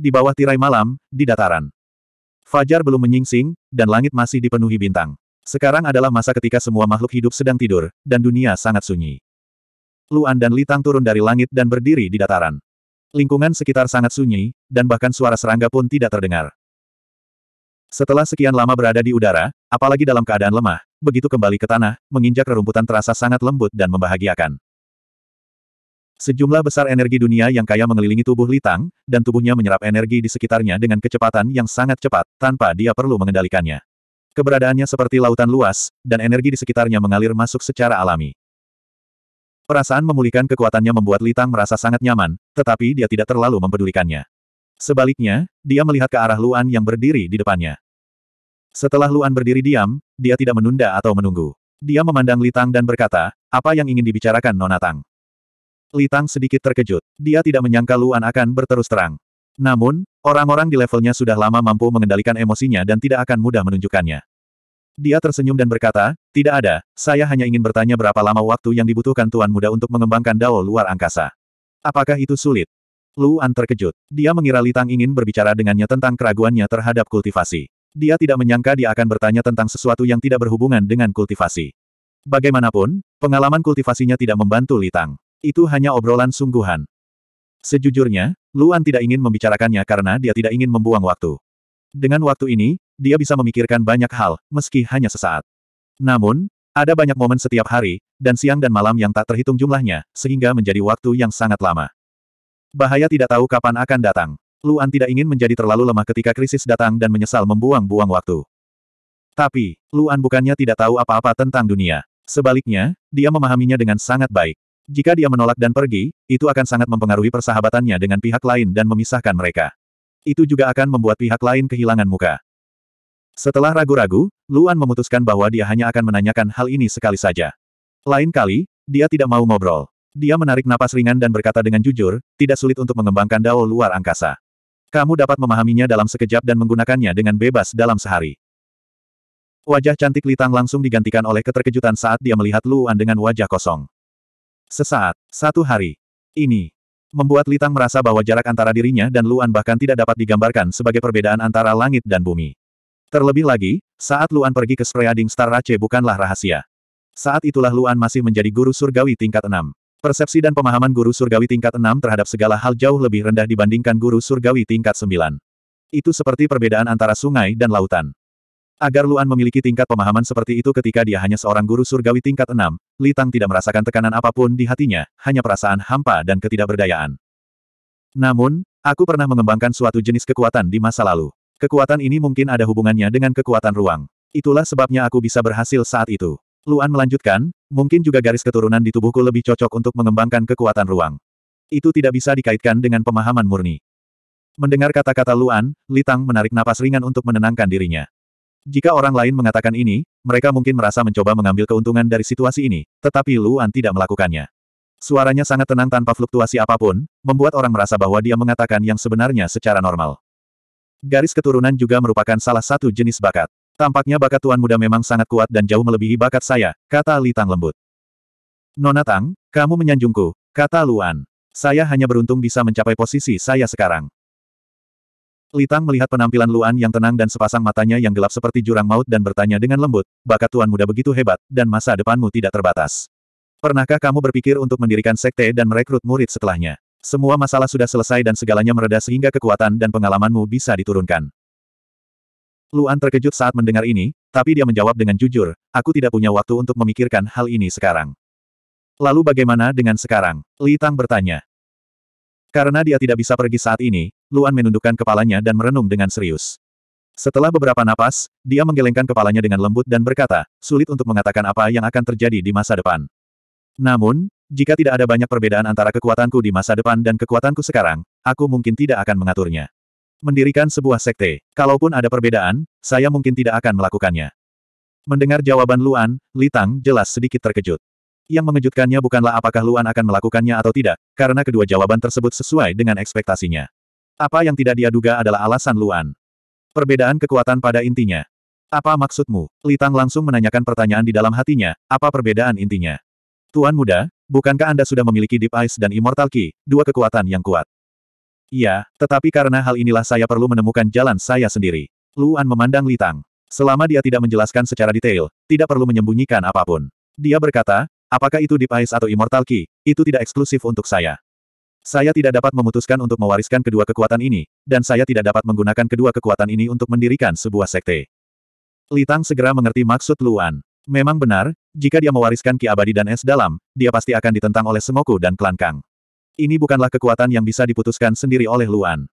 di bawah tirai malam, di dataran. Fajar belum menyingsing, dan langit masih dipenuhi bintang. Sekarang adalah masa ketika semua makhluk hidup sedang tidur, dan dunia sangat sunyi. Luan dan Litang turun dari langit dan berdiri di dataran. Lingkungan sekitar sangat sunyi, dan bahkan suara serangga pun tidak terdengar. Setelah sekian lama berada di udara, apalagi dalam keadaan lemah, begitu kembali ke tanah, menginjak rerumputan terasa sangat lembut dan membahagiakan. Sejumlah besar energi dunia yang kaya mengelilingi tubuh Litang, dan tubuhnya menyerap energi di sekitarnya dengan kecepatan yang sangat cepat, tanpa dia perlu mengendalikannya. Keberadaannya seperti lautan luas, dan energi di sekitarnya mengalir masuk secara alami. Perasaan memulihkan kekuatannya membuat Litang merasa sangat nyaman, tetapi dia tidak terlalu mempedulikannya. Sebaliknya, dia melihat ke arah Luan yang berdiri di depannya. Setelah Luan berdiri diam, dia tidak menunda atau menunggu. Dia memandang Litang dan berkata, apa yang ingin dibicarakan Nonatang?" Li Tang sedikit terkejut. Dia tidak menyangka Luan akan berterus terang. Namun, orang-orang di levelnya sudah lama mampu mengendalikan emosinya dan tidak akan mudah menunjukkannya. Dia tersenyum dan berkata, tidak ada, saya hanya ingin bertanya berapa lama waktu yang dibutuhkan Tuan Muda untuk mengembangkan dao luar angkasa. Apakah itu sulit? Luan terkejut. Dia mengira Li Tang ingin berbicara dengannya tentang keraguannya terhadap kultivasi. Dia tidak menyangka dia akan bertanya tentang sesuatu yang tidak berhubungan dengan kultivasi. Bagaimanapun, pengalaman kultivasinya tidak membantu Li Tang. Itu hanya obrolan sungguhan. Sejujurnya, Luan tidak ingin membicarakannya karena dia tidak ingin membuang waktu. Dengan waktu ini, dia bisa memikirkan banyak hal, meski hanya sesaat. Namun, ada banyak momen setiap hari, dan siang dan malam yang tak terhitung jumlahnya, sehingga menjadi waktu yang sangat lama. Bahaya tidak tahu kapan akan datang. Luan tidak ingin menjadi terlalu lemah ketika krisis datang dan menyesal membuang-buang waktu. Tapi, Luan bukannya tidak tahu apa-apa tentang dunia. Sebaliknya, dia memahaminya dengan sangat baik. Jika dia menolak dan pergi, itu akan sangat mempengaruhi persahabatannya dengan pihak lain dan memisahkan mereka. Itu juga akan membuat pihak lain kehilangan muka. Setelah ragu-ragu, Luan memutuskan bahwa dia hanya akan menanyakan hal ini sekali saja. Lain kali, dia tidak mau ngobrol. Dia menarik napas ringan dan berkata dengan jujur, tidak sulit untuk mengembangkan dao luar angkasa. Kamu dapat memahaminya dalam sekejap dan menggunakannya dengan bebas dalam sehari. Wajah cantik Litang langsung digantikan oleh keterkejutan saat dia melihat Luan dengan wajah kosong. Sesaat, satu hari. Ini membuat Litang merasa bahwa jarak antara dirinya dan Luan bahkan tidak dapat digambarkan sebagai perbedaan antara langit dan bumi. Terlebih lagi, saat Luan pergi ke Spreading Star Race bukanlah rahasia. Saat itulah Luan masih menjadi guru surgawi tingkat 6. Persepsi dan pemahaman guru surgawi tingkat 6 terhadap segala hal jauh lebih rendah dibandingkan guru surgawi tingkat 9. Itu seperti perbedaan antara sungai dan lautan. Agar Luan memiliki tingkat pemahaman seperti itu ketika dia hanya seorang guru surgawi tingkat 6, Litang tidak merasakan tekanan apapun di hatinya, hanya perasaan hampa dan ketidakberdayaan. Namun, aku pernah mengembangkan suatu jenis kekuatan di masa lalu. Kekuatan ini mungkin ada hubungannya dengan kekuatan ruang. Itulah sebabnya aku bisa berhasil saat itu. Luan melanjutkan, mungkin juga garis keturunan di tubuhku lebih cocok untuk mengembangkan kekuatan ruang. Itu tidak bisa dikaitkan dengan pemahaman murni. Mendengar kata-kata Luan, Litang menarik napas ringan untuk menenangkan dirinya. Jika orang lain mengatakan ini, mereka mungkin merasa mencoba mengambil keuntungan dari situasi ini, tetapi Luan tidak melakukannya. Suaranya sangat tenang tanpa fluktuasi apapun, membuat orang merasa bahwa dia mengatakan yang sebenarnya secara normal. Garis keturunan juga merupakan salah satu jenis bakat. Tampaknya bakat tuan muda memang sangat kuat dan jauh melebihi bakat saya, kata Li Tang lembut. Nona Tang, kamu menyanjungku, kata Luan. Saya hanya beruntung bisa mencapai posisi saya sekarang. Litang melihat penampilan Luan yang tenang dan sepasang matanya yang gelap seperti jurang maut dan bertanya dengan lembut, bakat tuan muda begitu hebat, dan masa depanmu tidak terbatas. Pernahkah kamu berpikir untuk mendirikan sekte dan merekrut murid setelahnya? Semua masalah sudah selesai dan segalanya mereda sehingga kekuatan dan pengalamanmu bisa diturunkan. Luan terkejut saat mendengar ini, tapi dia menjawab dengan jujur, aku tidak punya waktu untuk memikirkan hal ini sekarang. Lalu bagaimana dengan sekarang? Litang bertanya. Karena dia tidak bisa pergi saat ini, Luan menundukkan kepalanya dan merenung dengan serius. Setelah beberapa napas, dia menggelengkan kepalanya dengan lembut dan berkata, sulit untuk mengatakan apa yang akan terjadi di masa depan. Namun, jika tidak ada banyak perbedaan antara kekuatanku di masa depan dan kekuatanku sekarang, aku mungkin tidak akan mengaturnya. Mendirikan sebuah sekte, kalaupun ada perbedaan, saya mungkin tidak akan melakukannya. Mendengar jawaban Luan, Litang jelas sedikit terkejut. Yang mengejutkannya bukanlah apakah Luan akan melakukannya atau tidak, karena kedua jawaban tersebut sesuai dengan ekspektasinya. Apa yang tidak dia duga adalah alasan Luan. Perbedaan kekuatan pada intinya. Apa maksudmu? Litang langsung menanyakan pertanyaan di dalam hatinya, apa perbedaan intinya? Tuan muda, bukankah Anda sudah memiliki Deep Ice dan Immortal Key, dua kekuatan yang kuat? Iya, tetapi karena hal inilah saya perlu menemukan jalan saya sendiri. Luan memandang Litang. Selama dia tidak menjelaskan secara detail, tidak perlu menyembunyikan apapun. Dia berkata, Apakah itu Deep Ice atau Immortal Key, itu tidak eksklusif untuk saya. Saya tidak dapat memutuskan untuk mewariskan kedua kekuatan ini, dan saya tidak dapat menggunakan kedua kekuatan ini untuk mendirikan sebuah sekte. Li Tang segera mengerti maksud Luan. Memang benar, jika dia mewariskan Ki Abadi dan Es Dalam, dia pasti akan ditentang oleh Semoku dan Klan Kang. Ini bukanlah kekuatan yang bisa diputuskan sendiri oleh Luan.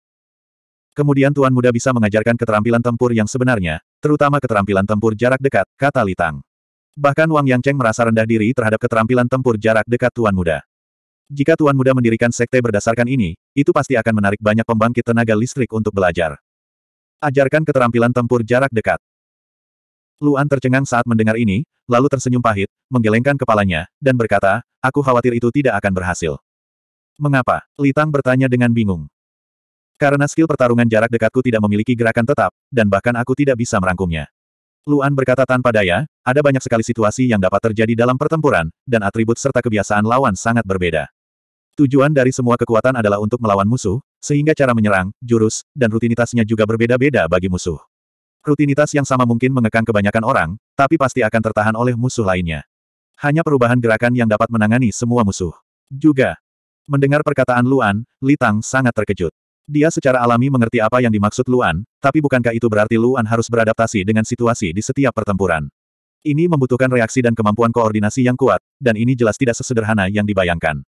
Kemudian Tuan Muda bisa mengajarkan keterampilan tempur yang sebenarnya, terutama keterampilan tempur jarak dekat, kata Litang. Tang. Bahkan Wang Yangcheng merasa rendah diri terhadap keterampilan tempur jarak dekat Tuan Muda. Jika Tuan Muda mendirikan sekte berdasarkan ini, itu pasti akan menarik banyak pembangkit tenaga listrik untuk belajar. Ajarkan keterampilan tempur jarak dekat. Luan tercengang saat mendengar ini, lalu tersenyum pahit, menggelengkan kepalanya, dan berkata, aku khawatir itu tidak akan berhasil. Mengapa? Litang bertanya dengan bingung. Karena skill pertarungan jarak dekatku tidak memiliki gerakan tetap, dan bahkan aku tidak bisa merangkumnya. Luan berkata tanpa daya, ada banyak sekali situasi yang dapat terjadi dalam pertempuran, dan atribut serta kebiasaan lawan sangat berbeda. Tujuan dari semua kekuatan adalah untuk melawan musuh, sehingga cara menyerang, jurus, dan rutinitasnya juga berbeda-beda bagi musuh. Rutinitas yang sama mungkin mengekang kebanyakan orang, tapi pasti akan tertahan oleh musuh lainnya. Hanya perubahan gerakan yang dapat menangani semua musuh. Juga, mendengar perkataan Luan, Litang sangat terkejut. Dia secara alami mengerti apa yang dimaksud Luan, tapi bukankah itu berarti Luan harus beradaptasi dengan situasi di setiap pertempuran? Ini membutuhkan reaksi dan kemampuan koordinasi yang kuat, dan ini jelas tidak sesederhana yang dibayangkan.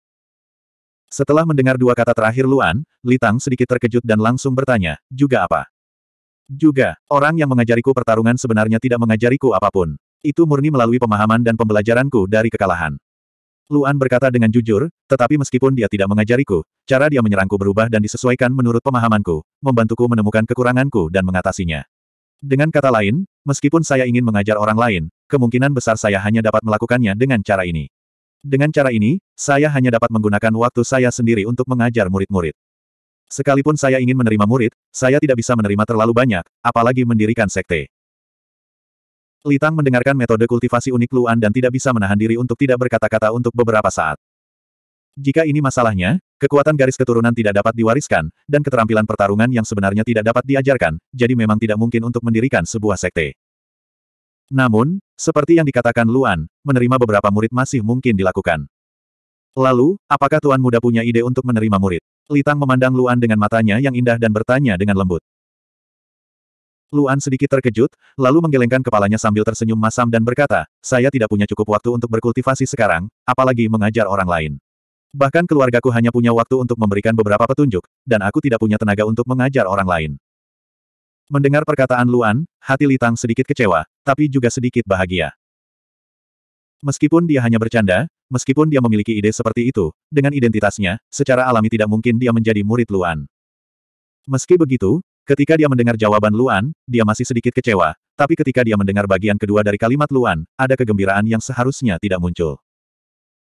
Setelah mendengar dua kata terakhir Luan, Litang sedikit terkejut dan langsung bertanya, juga apa? Juga, orang yang mengajariku pertarungan sebenarnya tidak mengajariku apapun. Itu murni melalui pemahaman dan pembelajaranku dari kekalahan. Luan berkata dengan jujur, tetapi meskipun dia tidak mengajariku, cara dia menyerangku berubah dan disesuaikan menurut pemahamanku, membantuku menemukan kekuranganku dan mengatasinya. Dengan kata lain, meskipun saya ingin mengajar orang lain, kemungkinan besar saya hanya dapat melakukannya dengan cara ini. Dengan cara ini, saya hanya dapat menggunakan waktu saya sendiri untuk mengajar murid-murid. Sekalipun saya ingin menerima murid, saya tidak bisa menerima terlalu banyak, apalagi mendirikan sekte. Litang mendengarkan metode kultivasi unik Luan dan tidak bisa menahan diri untuk tidak berkata-kata untuk beberapa saat. Jika ini masalahnya, kekuatan garis keturunan tidak dapat diwariskan, dan keterampilan pertarungan yang sebenarnya tidak dapat diajarkan, jadi memang tidak mungkin untuk mendirikan sebuah sekte. Namun, seperti yang dikatakan Luan, menerima beberapa murid masih mungkin dilakukan. Lalu, apakah Tuan Muda punya ide untuk menerima murid? Litang memandang Luan dengan matanya yang indah dan bertanya dengan lembut. Luan sedikit terkejut, lalu menggelengkan kepalanya sambil tersenyum masam dan berkata, saya tidak punya cukup waktu untuk berkultivasi sekarang, apalagi mengajar orang lain. Bahkan keluargaku hanya punya waktu untuk memberikan beberapa petunjuk, dan aku tidak punya tenaga untuk mengajar orang lain. Mendengar perkataan Luan, hati Litang sedikit kecewa, tapi juga sedikit bahagia. Meskipun dia hanya bercanda, meskipun dia memiliki ide seperti itu, dengan identitasnya, secara alami tidak mungkin dia menjadi murid Luan. Meski begitu, Ketika dia mendengar jawaban Luan, dia masih sedikit kecewa, tapi ketika dia mendengar bagian kedua dari kalimat Luan, ada kegembiraan yang seharusnya tidak muncul.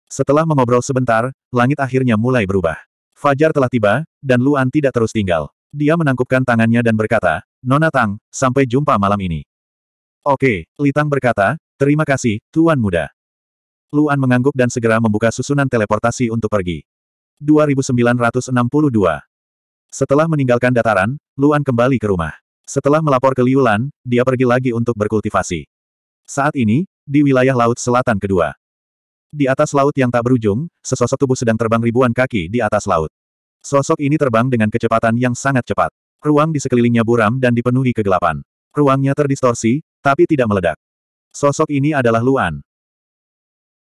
Setelah mengobrol sebentar, langit akhirnya mulai berubah. Fajar telah tiba, dan Luan tidak terus tinggal. Dia menangkupkan tangannya dan berkata, Nona Tang, sampai jumpa malam ini. Oke, Litang berkata, terima kasih, Tuan Muda. Luan mengangguk dan segera membuka susunan teleportasi untuk pergi. 2962 setelah meninggalkan dataran, Luan kembali ke rumah. Setelah melapor ke Liulan, dia pergi lagi untuk berkultivasi. Saat ini, di wilayah Laut Selatan kedua. Di atas laut yang tak berujung, sesosok tubuh sedang terbang ribuan kaki di atas laut. Sosok ini terbang dengan kecepatan yang sangat cepat. Ruang di sekelilingnya buram dan dipenuhi kegelapan. Ruangnya terdistorsi, tapi tidak meledak. Sosok ini adalah Luan.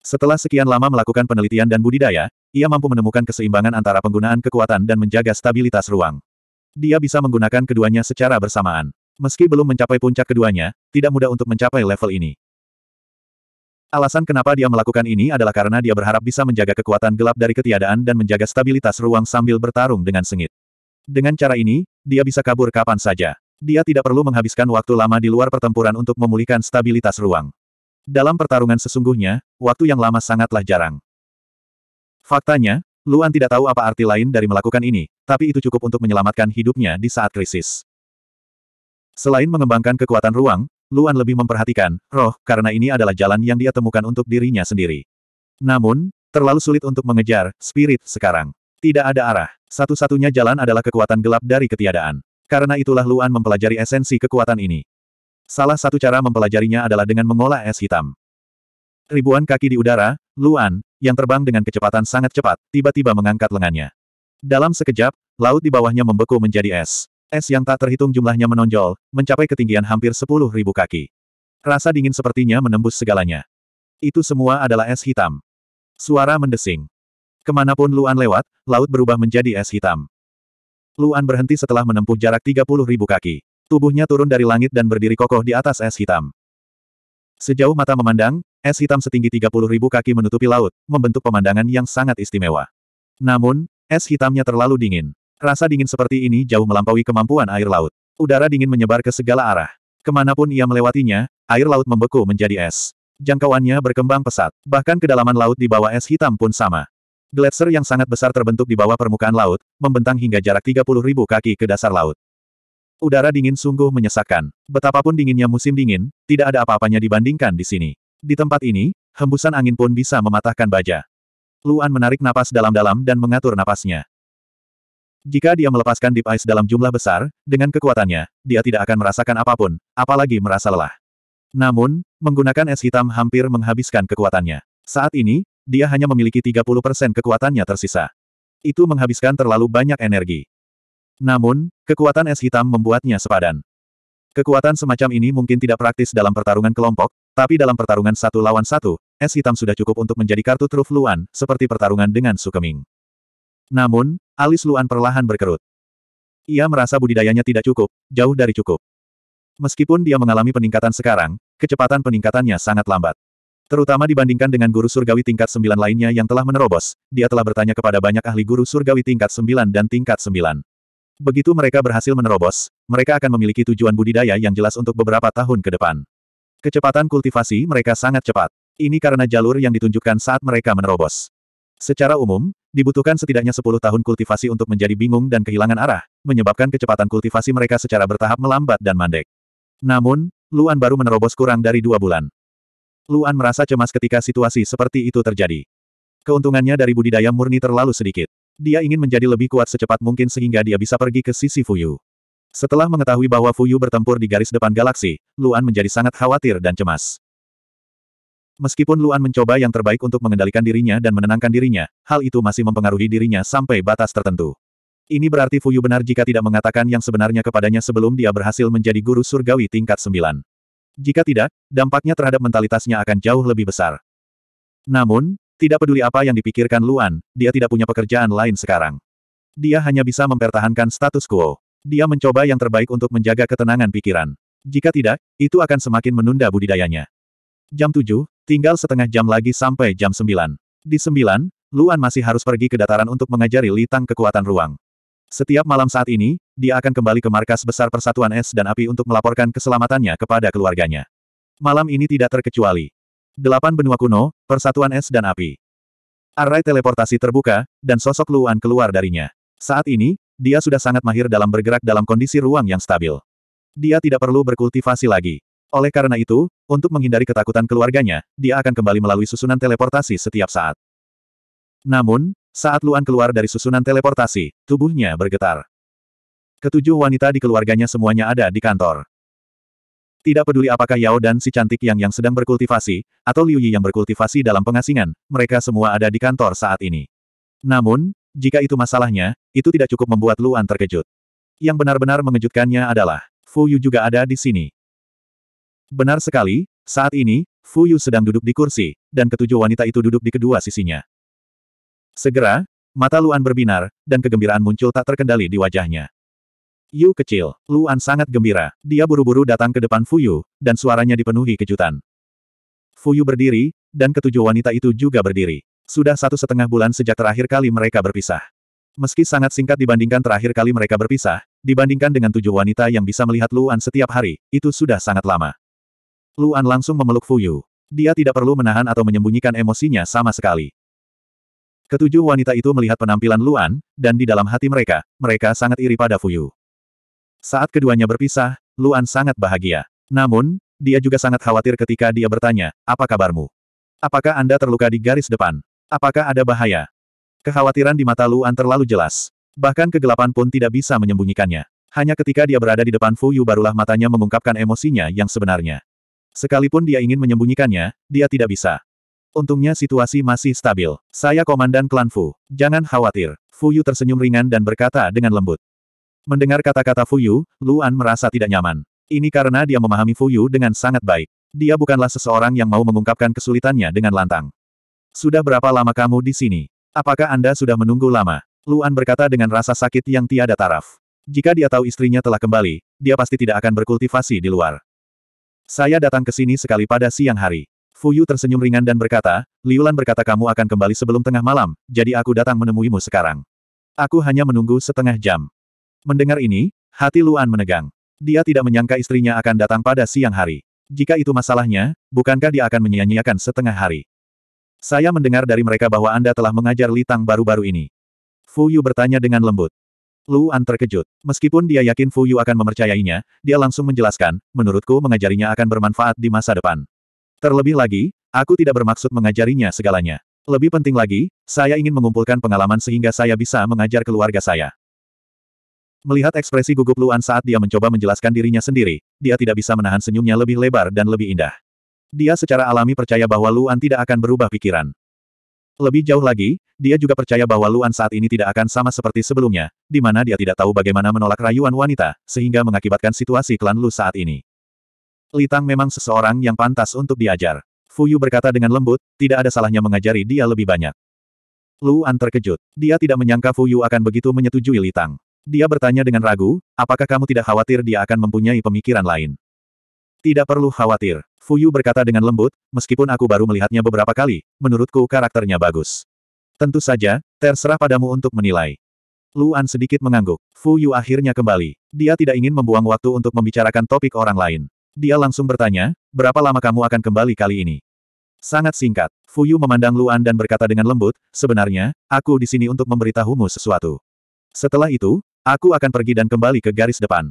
Setelah sekian lama melakukan penelitian dan budidaya, ia mampu menemukan keseimbangan antara penggunaan kekuatan dan menjaga stabilitas ruang. Dia bisa menggunakan keduanya secara bersamaan. Meski belum mencapai puncak keduanya, tidak mudah untuk mencapai level ini. Alasan kenapa dia melakukan ini adalah karena dia berharap bisa menjaga kekuatan gelap dari ketiadaan dan menjaga stabilitas ruang sambil bertarung dengan sengit. Dengan cara ini, dia bisa kabur kapan saja. Dia tidak perlu menghabiskan waktu lama di luar pertempuran untuk memulihkan stabilitas ruang. Dalam pertarungan sesungguhnya, waktu yang lama sangatlah jarang. Faktanya, Luan tidak tahu apa arti lain dari melakukan ini, tapi itu cukup untuk menyelamatkan hidupnya di saat krisis. Selain mengembangkan kekuatan ruang, Luan lebih memperhatikan roh karena ini adalah jalan yang dia temukan untuk dirinya sendiri. Namun, terlalu sulit untuk mengejar spirit sekarang. Tidak ada arah. Satu-satunya jalan adalah kekuatan gelap dari ketiadaan. Karena itulah Luan mempelajari esensi kekuatan ini. Salah satu cara mempelajarinya adalah dengan mengolah es hitam. Ribuan kaki di udara, Luan, yang terbang dengan kecepatan sangat cepat, tiba-tiba mengangkat lengannya. Dalam sekejap, laut di bawahnya membeku menjadi es. Es yang tak terhitung jumlahnya menonjol, mencapai ketinggian hampir sepuluh ribu kaki. Rasa dingin sepertinya menembus segalanya. Itu semua adalah es hitam. Suara mendesing. Kemanapun Luan lewat, laut berubah menjadi es hitam. Luan berhenti setelah menempuh jarak ribu kaki. Tubuhnya turun dari langit dan berdiri kokoh di atas es hitam. Sejauh mata memandang, es hitam setinggi 30 ribu kaki menutupi laut, membentuk pemandangan yang sangat istimewa. Namun, es hitamnya terlalu dingin. Rasa dingin seperti ini jauh melampaui kemampuan air laut. Udara dingin menyebar ke segala arah. Kemanapun ia melewatinya, air laut membeku menjadi es. Jangkauannya berkembang pesat, bahkan kedalaman laut di bawah es hitam pun sama. Gletser yang sangat besar terbentuk di bawah permukaan laut, membentang hingga jarak 30.000 kaki ke dasar laut. Udara dingin sungguh menyesakkan. Betapapun dinginnya musim dingin, tidak ada apa-apanya dibandingkan di sini. Di tempat ini, hembusan angin pun bisa mematahkan baja. Luan menarik napas dalam-dalam dan mengatur napasnya. Jika dia melepaskan Deep Ice dalam jumlah besar, dengan kekuatannya, dia tidak akan merasakan apapun, apalagi merasa lelah. Namun, menggunakan es hitam hampir menghabiskan kekuatannya. Saat ini, dia hanya memiliki 30% kekuatannya tersisa. Itu menghabiskan terlalu banyak energi. Namun, kekuatan es hitam membuatnya sepadan. Kekuatan semacam ini mungkin tidak praktis dalam pertarungan kelompok, tapi dalam pertarungan satu lawan satu, es hitam sudah cukup untuk menjadi kartu truf Luan, seperti pertarungan dengan Sukeming. Namun, alis Luan perlahan berkerut. Ia merasa budidayanya tidak cukup, jauh dari cukup. Meskipun dia mengalami peningkatan sekarang, kecepatan peningkatannya sangat lambat. Terutama dibandingkan dengan guru surgawi tingkat sembilan lainnya yang telah menerobos, dia telah bertanya kepada banyak ahli guru surgawi tingkat sembilan dan tingkat sembilan. Begitu mereka berhasil menerobos, mereka akan memiliki tujuan budidaya yang jelas untuk beberapa tahun ke depan. Kecepatan kultivasi mereka sangat cepat. Ini karena jalur yang ditunjukkan saat mereka menerobos. Secara umum, dibutuhkan setidaknya 10 tahun kultivasi untuk menjadi bingung dan kehilangan arah, menyebabkan kecepatan kultivasi mereka secara bertahap melambat dan mandek. Namun, Luan baru menerobos kurang dari dua bulan. Luan merasa cemas ketika situasi seperti itu terjadi. Keuntungannya dari budidaya murni terlalu sedikit. Dia ingin menjadi lebih kuat secepat mungkin sehingga dia bisa pergi ke sisi Fuyu. Setelah mengetahui bahwa Fuyu bertempur di garis depan galaksi, Luan menjadi sangat khawatir dan cemas. Meskipun Luan mencoba yang terbaik untuk mengendalikan dirinya dan menenangkan dirinya, hal itu masih mempengaruhi dirinya sampai batas tertentu. Ini berarti Fuyu benar jika tidak mengatakan yang sebenarnya kepadanya sebelum dia berhasil menjadi guru surgawi tingkat 9. Jika tidak, dampaknya terhadap mentalitasnya akan jauh lebih besar. Namun, tidak peduli apa yang dipikirkan Luan, dia tidak punya pekerjaan lain sekarang. Dia hanya bisa mempertahankan status quo. Dia mencoba yang terbaik untuk menjaga ketenangan pikiran. Jika tidak, itu akan semakin menunda budidayanya. Jam 7, tinggal setengah jam lagi sampai jam 9. Di 9, Luan masih harus pergi ke dataran untuk mengajari Litang kekuatan ruang. Setiap malam saat ini, dia akan kembali ke markas besar Persatuan Es dan Api untuk melaporkan keselamatannya kepada keluarganya. Malam ini tidak terkecuali. Delapan benua kuno, persatuan es dan api. Array teleportasi terbuka, dan sosok Luan keluar darinya. Saat ini, dia sudah sangat mahir dalam bergerak dalam kondisi ruang yang stabil. Dia tidak perlu berkultivasi lagi. Oleh karena itu, untuk menghindari ketakutan keluarganya, dia akan kembali melalui susunan teleportasi setiap saat. Namun, saat Luan keluar dari susunan teleportasi, tubuhnya bergetar. Ketujuh wanita di keluarganya semuanya ada di kantor. Tidak peduli apakah Yao dan si cantik yang yang sedang berkultivasi, atau Liu Yi yang berkultivasi dalam pengasingan, mereka semua ada di kantor saat ini. Namun, jika itu masalahnya, itu tidak cukup membuat Luan terkejut. Yang benar-benar mengejutkannya adalah, Fu Yu juga ada di sini. Benar sekali, saat ini, Fu Yu sedang duduk di kursi, dan ketujuh wanita itu duduk di kedua sisinya. Segera, mata Luan berbinar, dan kegembiraan muncul tak terkendali di wajahnya. Yu kecil, Luan sangat gembira. Dia buru-buru datang ke depan Fuyu, dan suaranya dipenuhi kejutan. Fuyu berdiri, dan ketujuh wanita itu juga berdiri. Sudah satu setengah bulan sejak terakhir kali mereka berpisah. Meski sangat singkat dibandingkan terakhir kali mereka berpisah, dibandingkan dengan tujuh wanita yang bisa melihat Luan setiap hari, itu sudah sangat lama. Luan langsung memeluk Fuyu. Dia tidak perlu menahan atau menyembunyikan emosinya sama sekali. Ketujuh wanita itu melihat penampilan Luan, dan di dalam hati mereka, mereka sangat iri pada Fuyu. Saat keduanya berpisah, Luan sangat bahagia. Namun, dia juga sangat khawatir ketika dia bertanya, apa kabarmu? Apakah Anda terluka di garis depan? Apakah ada bahaya? Kekhawatiran di mata Luan terlalu jelas. Bahkan kegelapan pun tidak bisa menyembunyikannya. Hanya ketika dia berada di depan Fuyu barulah matanya mengungkapkan emosinya yang sebenarnya. Sekalipun dia ingin menyembunyikannya, dia tidak bisa. Untungnya situasi masih stabil. Saya komandan klan Fu. Jangan khawatir. Fuyu tersenyum ringan dan berkata dengan lembut. Mendengar kata-kata Fuyu, Luan merasa tidak nyaman. Ini karena dia memahami Fuyu dengan sangat baik. Dia bukanlah seseorang yang mau mengungkapkan kesulitannya dengan lantang. Sudah berapa lama kamu di sini? Apakah Anda sudah menunggu lama? Luan berkata dengan rasa sakit yang tiada taraf. Jika dia tahu istrinya telah kembali, dia pasti tidak akan berkultivasi di luar. Saya datang ke sini sekali pada siang hari. Fuyu tersenyum ringan dan berkata, Liulan berkata kamu akan kembali sebelum tengah malam, jadi aku datang menemuimu sekarang. Aku hanya menunggu setengah jam. Mendengar ini, hati Luan menegang. Dia tidak menyangka istrinya akan datang pada siang hari. Jika itu masalahnya, bukankah dia akan menyia-nyiakan setengah hari? Saya mendengar dari mereka bahwa Anda telah mengajar Litang baru-baru ini. Fu Yu bertanya dengan lembut. Luan terkejut. Meskipun dia yakin Fu Yu akan memercayainya, dia langsung menjelaskan, menurutku mengajarinya akan bermanfaat di masa depan. Terlebih lagi, aku tidak bermaksud mengajarinya segalanya. Lebih penting lagi, saya ingin mengumpulkan pengalaman sehingga saya bisa mengajar keluarga saya. Melihat ekspresi gugup Luan saat dia mencoba menjelaskan dirinya sendiri, dia tidak bisa menahan senyumnya lebih lebar dan lebih indah. Dia secara alami percaya bahwa Luan tidak akan berubah pikiran. Lebih jauh lagi, dia juga percaya bahwa Luan saat ini tidak akan sama seperti sebelumnya, di mana dia tidak tahu bagaimana menolak rayuan wanita, sehingga mengakibatkan situasi klan Lu saat ini. Li Tang memang seseorang yang pantas untuk diajar. Fu Yu berkata dengan lembut, tidak ada salahnya mengajari dia lebih banyak. Luan terkejut. Dia tidak menyangka Fu Yu akan begitu menyetujui Li Tang. Dia bertanya dengan ragu, apakah kamu tidak khawatir dia akan mempunyai pemikiran lain? Tidak perlu khawatir, Fuyu berkata dengan lembut, meskipun aku baru melihatnya beberapa kali, menurutku karakternya bagus. Tentu saja, terserah padamu untuk menilai. Luan sedikit mengangguk. Fuyu akhirnya kembali. Dia tidak ingin membuang waktu untuk membicarakan topik orang lain. Dia langsung bertanya, berapa lama kamu akan kembali kali ini? Sangat singkat, Fuyu memandang Luan dan berkata dengan lembut, sebenarnya, aku di sini untuk memberitahumu sesuatu. Setelah itu, Aku akan pergi dan kembali ke garis depan.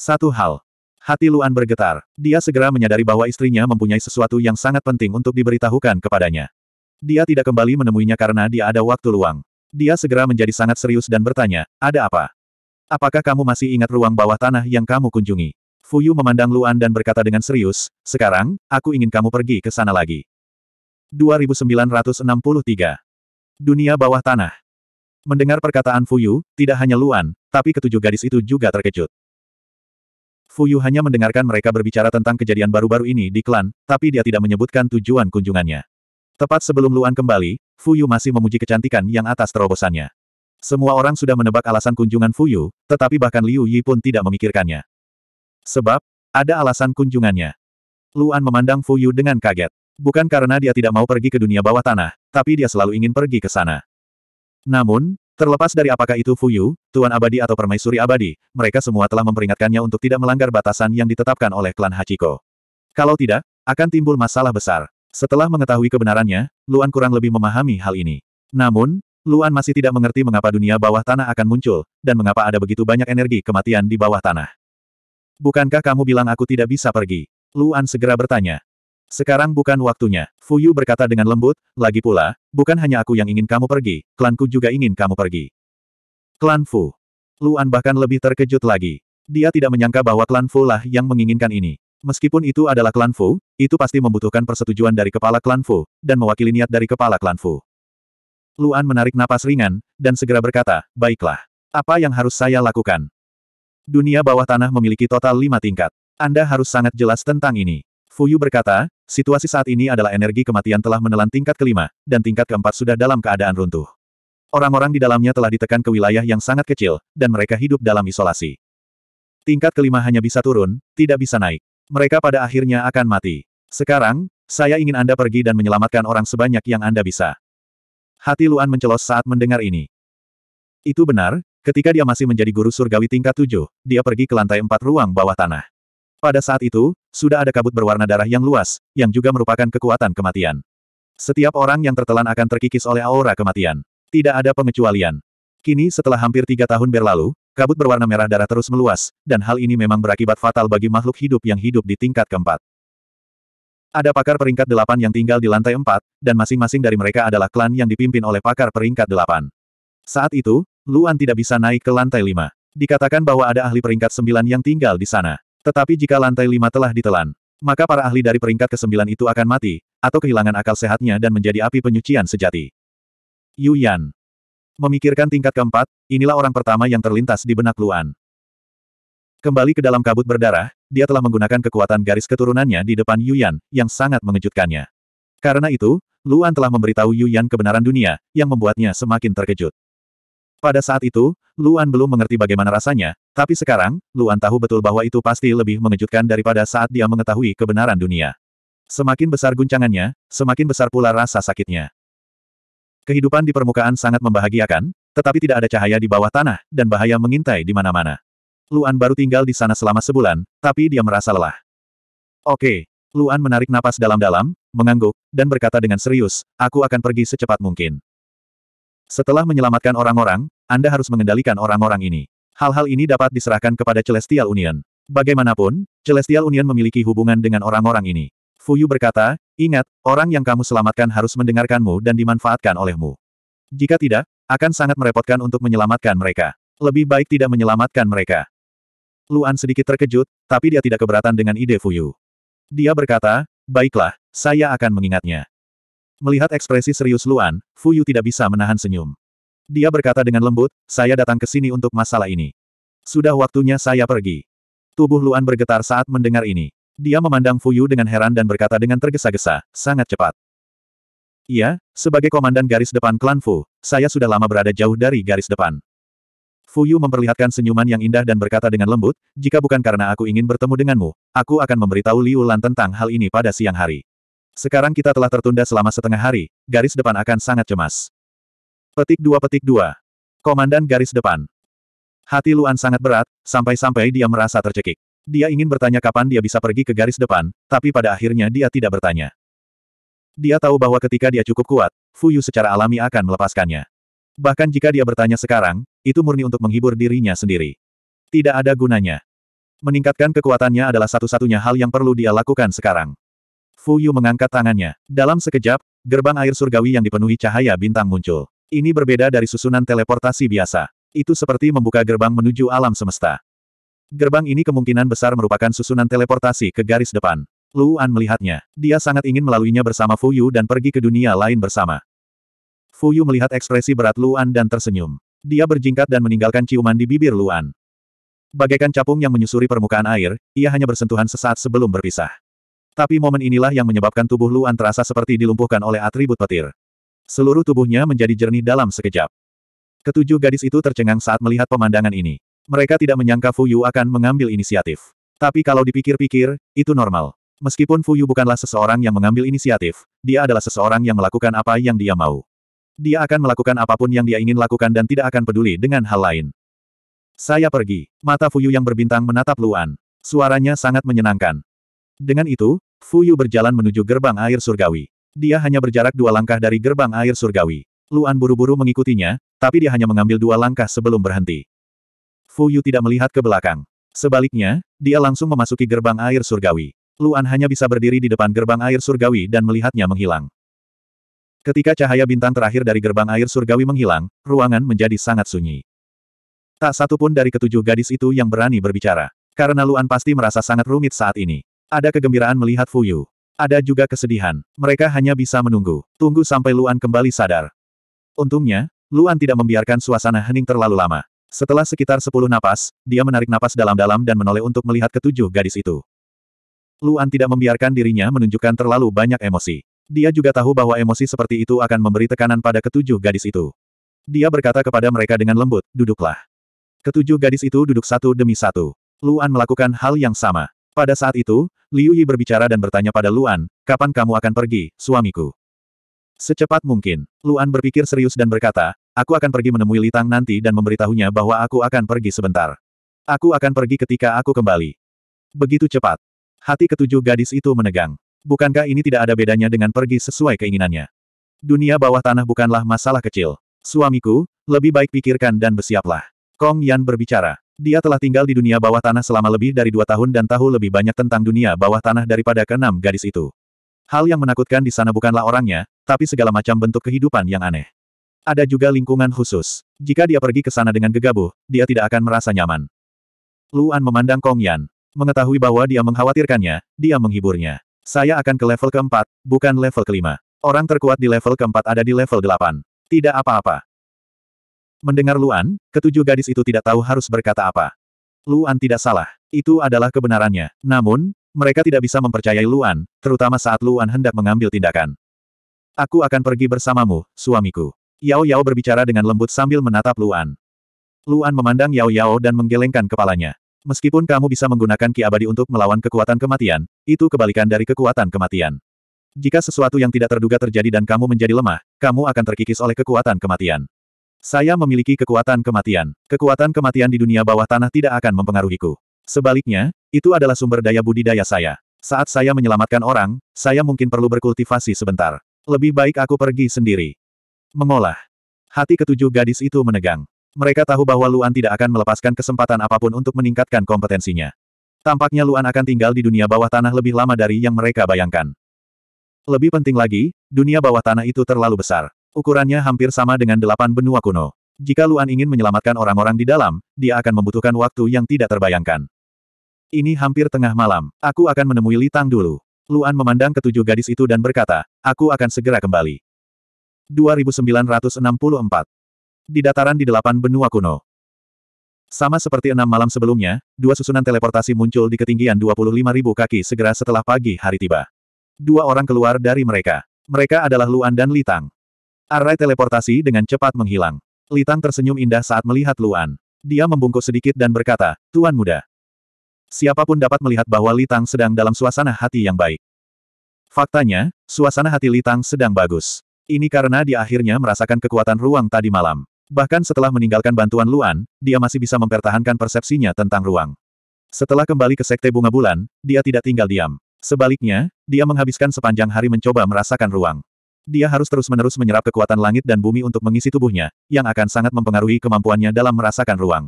Satu hal. Hati Luan bergetar. Dia segera menyadari bahwa istrinya mempunyai sesuatu yang sangat penting untuk diberitahukan kepadanya. Dia tidak kembali menemuinya karena dia ada waktu luang. Dia segera menjadi sangat serius dan bertanya, ada apa? Apakah kamu masih ingat ruang bawah tanah yang kamu kunjungi? Fuyu memandang Luan dan berkata dengan serius, sekarang, aku ingin kamu pergi ke sana lagi. 2963. Dunia bawah tanah. Mendengar perkataan Fuyu, tidak hanya Luan, tapi ketujuh gadis itu juga terkejut. Fuyu hanya mendengarkan mereka berbicara tentang kejadian baru-baru ini di klan, tapi dia tidak menyebutkan tujuan kunjungannya. Tepat sebelum Luan kembali, Fuyu masih memuji kecantikan yang atas terobosannya. Semua orang sudah menebak alasan kunjungan Fuyu, tetapi bahkan Liu Yi pun tidak memikirkannya. Sebab, ada alasan kunjungannya. Luan memandang Fuyu dengan kaget. Bukan karena dia tidak mau pergi ke dunia bawah tanah, tapi dia selalu ingin pergi ke sana. Namun, Terlepas dari apakah itu Fuyu, Tuan Abadi atau Permaisuri Abadi, mereka semua telah memperingatkannya untuk tidak melanggar batasan yang ditetapkan oleh klan Hachiko. Kalau tidak, akan timbul masalah besar. Setelah mengetahui kebenarannya, Luan kurang lebih memahami hal ini. Namun, Luan masih tidak mengerti mengapa dunia bawah tanah akan muncul, dan mengapa ada begitu banyak energi kematian di bawah tanah. Bukankah kamu bilang aku tidak bisa pergi? Luan segera bertanya. Sekarang bukan waktunya, Fu Yu berkata dengan lembut, lagi pula, bukan hanya aku yang ingin kamu pergi, klanku juga ingin kamu pergi. Klan Fu. Luan bahkan lebih terkejut lagi. Dia tidak menyangka bahwa klan Fu lah yang menginginkan ini. Meskipun itu adalah klan Fu, itu pasti membutuhkan persetujuan dari kepala klan Fu, dan mewakili niat dari kepala klan Fu. Luan menarik napas ringan, dan segera berkata, baiklah. Apa yang harus saya lakukan? Dunia bawah tanah memiliki total lima tingkat. Anda harus sangat jelas tentang ini. Fuyu berkata, situasi saat ini adalah energi kematian telah menelan tingkat kelima, dan tingkat keempat sudah dalam keadaan runtuh. Orang-orang di dalamnya telah ditekan ke wilayah yang sangat kecil, dan mereka hidup dalam isolasi. Tingkat kelima hanya bisa turun, tidak bisa naik. Mereka pada akhirnya akan mati. Sekarang, saya ingin Anda pergi dan menyelamatkan orang sebanyak yang Anda bisa. Hati Luan mencelos saat mendengar ini. Itu benar, ketika dia masih menjadi guru surgawi tingkat tujuh, dia pergi ke lantai empat ruang bawah tanah. Pada saat itu, sudah ada kabut berwarna darah yang luas, yang juga merupakan kekuatan kematian. Setiap orang yang tertelan akan terkikis oleh aura kematian. Tidak ada pengecualian. Kini setelah hampir tiga tahun berlalu, kabut berwarna merah darah terus meluas, dan hal ini memang berakibat fatal bagi makhluk hidup yang hidup di tingkat keempat. Ada pakar peringkat delapan yang tinggal di lantai empat, dan masing-masing dari mereka adalah klan yang dipimpin oleh pakar peringkat delapan. Saat itu, Luan tidak bisa naik ke lantai lima. Dikatakan bahwa ada ahli peringkat sembilan yang tinggal di sana. Tetapi jika lantai lima telah ditelan, maka para ahli dari peringkat kesembilan itu akan mati, atau kehilangan akal sehatnya dan menjadi api penyucian sejati. Yu Yan. Memikirkan tingkat keempat, inilah orang pertama yang terlintas di benak Luan. Kembali ke dalam kabut berdarah, dia telah menggunakan kekuatan garis keturunannya di depan Yu Yan, yang sangat mengejutkannya. Karena itu, Luan telah memberitahu Yu Yan kebenaran dunia, yang membuatnya semakin terkejut. Pada saat itu, Luan belum mengerti bagaimana rasanya, tapi sekarang, Luan tahu betul bahwa itu pasti lebih mengejutkan daripada saat dia mengetahui kebenaran dunia. Semakin besar guncangannya, semakin besar pula rasa sakitnya. Kehidupan di permukaan sangat membahagiakan, tetapi tidak ada cahaya di bawah tanah, dan bahaya mengintai di mana-mana. Luan baru tinggal di sana selama sebulan, tapi dia merasa lelah. Oke, Luan menarik napas dalam-dalam, mengangguk, dan berkata dengan serius, aku akan pergi secepat mungkin. Setelah menyelamatkan orang-orang, Anda harus mengendalikan orang-orang ini. Hal-hal ini dapat diserahkan kepada Celestial Union. Bagaimanapun, Celestial Union memiliki hubungan dengan orang-orang ini. Fuyu berkata, ingat, orang yang kamu selamatkan harus mendengarkanmu dan dimanfaatkan olehmu. Jika tidak, akan sangat merepotkan untuk menyelamatkan mereka. Lebih baik tidak menyelamatkan mereka. Luan sedikit terkejut, tapi dia tidak keberatan dengan ide Fuyu. Dia berkata, baiklah, saya akan mengingatnya. Melihat ekspresi serius Luan, Fu Yu tidak bisa menahan senyum. Dia berkata dengan lembut, saya datang ke sini untuk masalah ini. Sudah waktunya saya pergi. Tubuh Luan bergetar saat mendengar ini. Dia memandang Fu Yu dengan heran dan berkata dengan tergesa-gesa, sangat cepat. Iya, sebagai komandan garis depan klan Fu, saya sudah lama berada jauh dari garis depan. Fu Yu memperlihatkan senyuman yang indah dan berkata dengan lembut, jika bukan karena aku ingin bertemu denganmu, aku akan memberitahu Liu Lan tentang hal ini pada siang hari. Sekarang kita telah tertunda selama setengah hari, garis depan akan sangat cemas. Petik dua petik dua. Komandan garis depan. Hati Luan sangat berat, sampai-sampai dia merasa tercekik. Dia ingin bertanya kapan dia bisa pergi ke garis depan, tapi pada akhirnya dia tidak bertanya. Dia tahu bahwa ketika dia cukup kuat, Fuyu secara alami akan melepaskannya. Bahkan jika dia bertanya sekarang, itu murni untuk menghibur dirinya sendiri. Tidak ada gunanya. Meningkatkan kekuatannya adalah satu-satunya hal yang perlu dia lakukan sekarang. Fu Yu mengangkat tangannya. Dalam sekejap, gerbang air surgawi yang dipenuhi cahaya bintang muncul. Ini berbeda dari susunan teleportasi biasa. Itu seperti membuka gerbang menuju alam semesta. Gerbang ini kemungkinan besar merupakan susunan teleportasi ke garis depan. Luan melihatnya. Dia sangat ingin melaluinya bersama Fu Yu dan pergi ke dunia lain bersama. Fu Yu melihat ekspresi berat Luan dan tersenyum. Dia berjingkat dan meninggalkan ciuman di bibir Luan. Bagaikan capung yang menyusuri permukaan air, ia hanya bersentuhan sesaat sebelum berpisah. Tapi momen inilah yang menyebabkan tubuh Luan terasa seperti dilumpuhkan oleh atribut petir. Seluruh tubuhnya menjadi jernih dalam sekejap. Ketujuh gadis itu tercengang saat melihat pemandangan ini. Mereka tidak menyangka Fu Yu akan mengambil inisiatif. Tapi kalau dipikir-pikir, itu normal. Meskipun Fu Yu bukanlah seseorang yang mengambil inisiatif, dia adalah seseorang yang melakukan apa yang dia mau. Dia akan melakukan apapun yang dia ingin lakukan dan tidak akan peduli dengan hal lain. Saya pergi. Mata Fu Yu yang berbintang menatap Luan. Suaranya sangat menyenangkan. Dengan itu, Fu Yu berjalan menuju gerbang air surgawi. Dia hanya berjarak dua langkah dari gerbang air surgawi. Luan buru-buru mengikutinya, tapi dia hanya mengambil dua langkah sebelum berhenti. Fu Yu tidak melihat ke belakang. Sebaliknya, dia langsung memasuki gerbang air surgawi. Luan hanya bisa berdiri di depan gerbang air surgawi dan melihatnya menghilang. Ketika cahaya bintang terakhir dari gerbang air surgawi menghilang, ruangan menjadi sangat sunyi. Tak satu pun dari ketujuh gadis itu yang berani berbicara. Karena Luan pasti merasa sangat rumit saat ini. Ada kegembiraan melihat Fuyu. Ada juga kesedihan. Mereka hanya bisa menunggu. Tunggu sampai Luan kembali sadar. Untungnya, Luan tidak membiarkan suasana hening terlalu lama. Setelah sekitar sepuluh napas, dia menarik napas dalam-dalam dan menoleh untuk melihat ketujuh gadis itu. Luan tidak membiarkan dirinya menunjukkan terlalu banyak emosi. Dia juga tahu bahwa emosi seperti itu akan memberi tekanan pada ketujuh gadis itu. Dia berkata kepada mereka dengan lembut, duduklah. Ketujuh gadis itu duduk satu demi satu. Luan melakukan hal yang sama. Pada saat itu, Liu Yi berbicara dan bertanya pada Luan, kapan kamu akan pergi, suamiku? Secepat mungkin, Luan berpikir serius dan berkata, aku akan pergi menemui Litang nanti dan memberitahunya bahwa aku akan pergi sebentar. Aku akan pergi ketika aku kembali. Begitu cepat. Hati ketujuh gadis itu menegang. Bukankah ini tidak ada bedanya dengan pergi sesuai keinginannya? Dunia bawah tanah bukanlah masalah kecil. Suamiku, lebih baik pikirkan dan bersiaplah. Kong Yan berbicara. Dia telah tinggal di dunia bawah tanah selama lebih dari dua tahun dan tahu lebih banyak tentang dunia bawah tanah daripada keenam gadis itu. Hal yang menakutkan di sana bukanlah orangnya, tapi segala macam bentuk kehidupan yang aneh. Ada juga lingkungan khusus. Jika dia pergi ke sana dengan gegabah, dia tidak akan merasa nyaman. Luan memandang Kong Yan. Mengetahui bahwa dia mengkhawatirkannya, dia menghiburnya. Saya akan ke level keempat, bukan level kelima. Orang terkuat di level keempat ada di level delapan. Tidak apa-apa. Mendengar Luan, ketujuh gadis itu tidak tahu harus berkata apa. Luan tidak salah. Itu adalah kebenarannya. Namun, mereka tidak bisa mempercayai Luan, terutama saat Luan hendak mengambil tindakan. Aku akan pergi bersamamu, suamiku. Yao Yao berbicara dengan lembut sambil menatap Luan. Luan memandang Yao Yao dan menggelengkan kepalanya. Meskipun kamu bisa menggunakan ki abadi untuk melawan kekuatan kematian, itu kebalikan dari kekuatan kematian. Jika sesuatu yang tidak terduga terjadi dan kamu menjadi lemah, kamu akan terkikis oleh kekuatan kematian. Saya memiliki kekuatan kematian. Kekuatan kematian di dunia bawah tanah tidak akan mempengaruhiku. Sebaliknya, itu adalah sumber daya budidaya saya. Saat saya menyelamatkan orang, saya mungkin perlu berkultivasi sebentar. Lebih baik aku pergi sendiri. Mengolah. Hati ketujuh gadis itu menegang. Mereka tahu bahwa Luan tidak akan melepaskan kesempatan apapun untuk meningkatkan kompetensinya. Tampaknya Luan akan tinggal di dunia bawah tanah lebih lama dari yang mereka bayangkan. Lebih penting lagi, dunia bawah tanah itu terlalu besar. Ukurannya hampir sama dengan delapan benua kuno. Jika Luan ingin menyelamatkan orang-orang di dalam, dia akan membutuhkan waktu yang tidak terbayangkan. Ini hampir tengah malam. Aku akan menemui Litang dulu. Luan memandang ketujuh gadis itu dan berkata, aku akan segera kembali. 2964 Di dataran di delapan benua kuno. Sama seperti enam malam sebelumnya, dua susunan teleportasi muncul di ketinggian 25.000 kaki segera setelah pagi hari tiba. Dua orang keluar dari mereka. Mereka adalah Luan dan Litang. Array teleportasi dengan cepat menghilang. Litang tersenyum indah saat melihat Luan. Dia membungkuk sedikit dan berkata, Tuan muda. Siapapun dapat melihat bahwa Litang sedang dalam suasana hati yang baik. Faktanya, suasana hati Litang sedang bagus. Ini karena dia akhirnya merasakan kekuatan ruang tadi malam. Bahkan setelah meninggalkan bantuan Luan, dia masih bisa mempertahankan persepsinya tentang ruang. Setelah kembali ke Sekte Bunga Bulan, dia tidak tinggal diam. Sebaliknya, dia menghabiskan sepanjang hari mencoba merasakan ruang. Dia harus terus-menerus menyerap kekuatan langit dan bumi untuk mengisi tubuhnya, yang akan sangat mempengaruhi kemampuannya dalam merasakan ruang.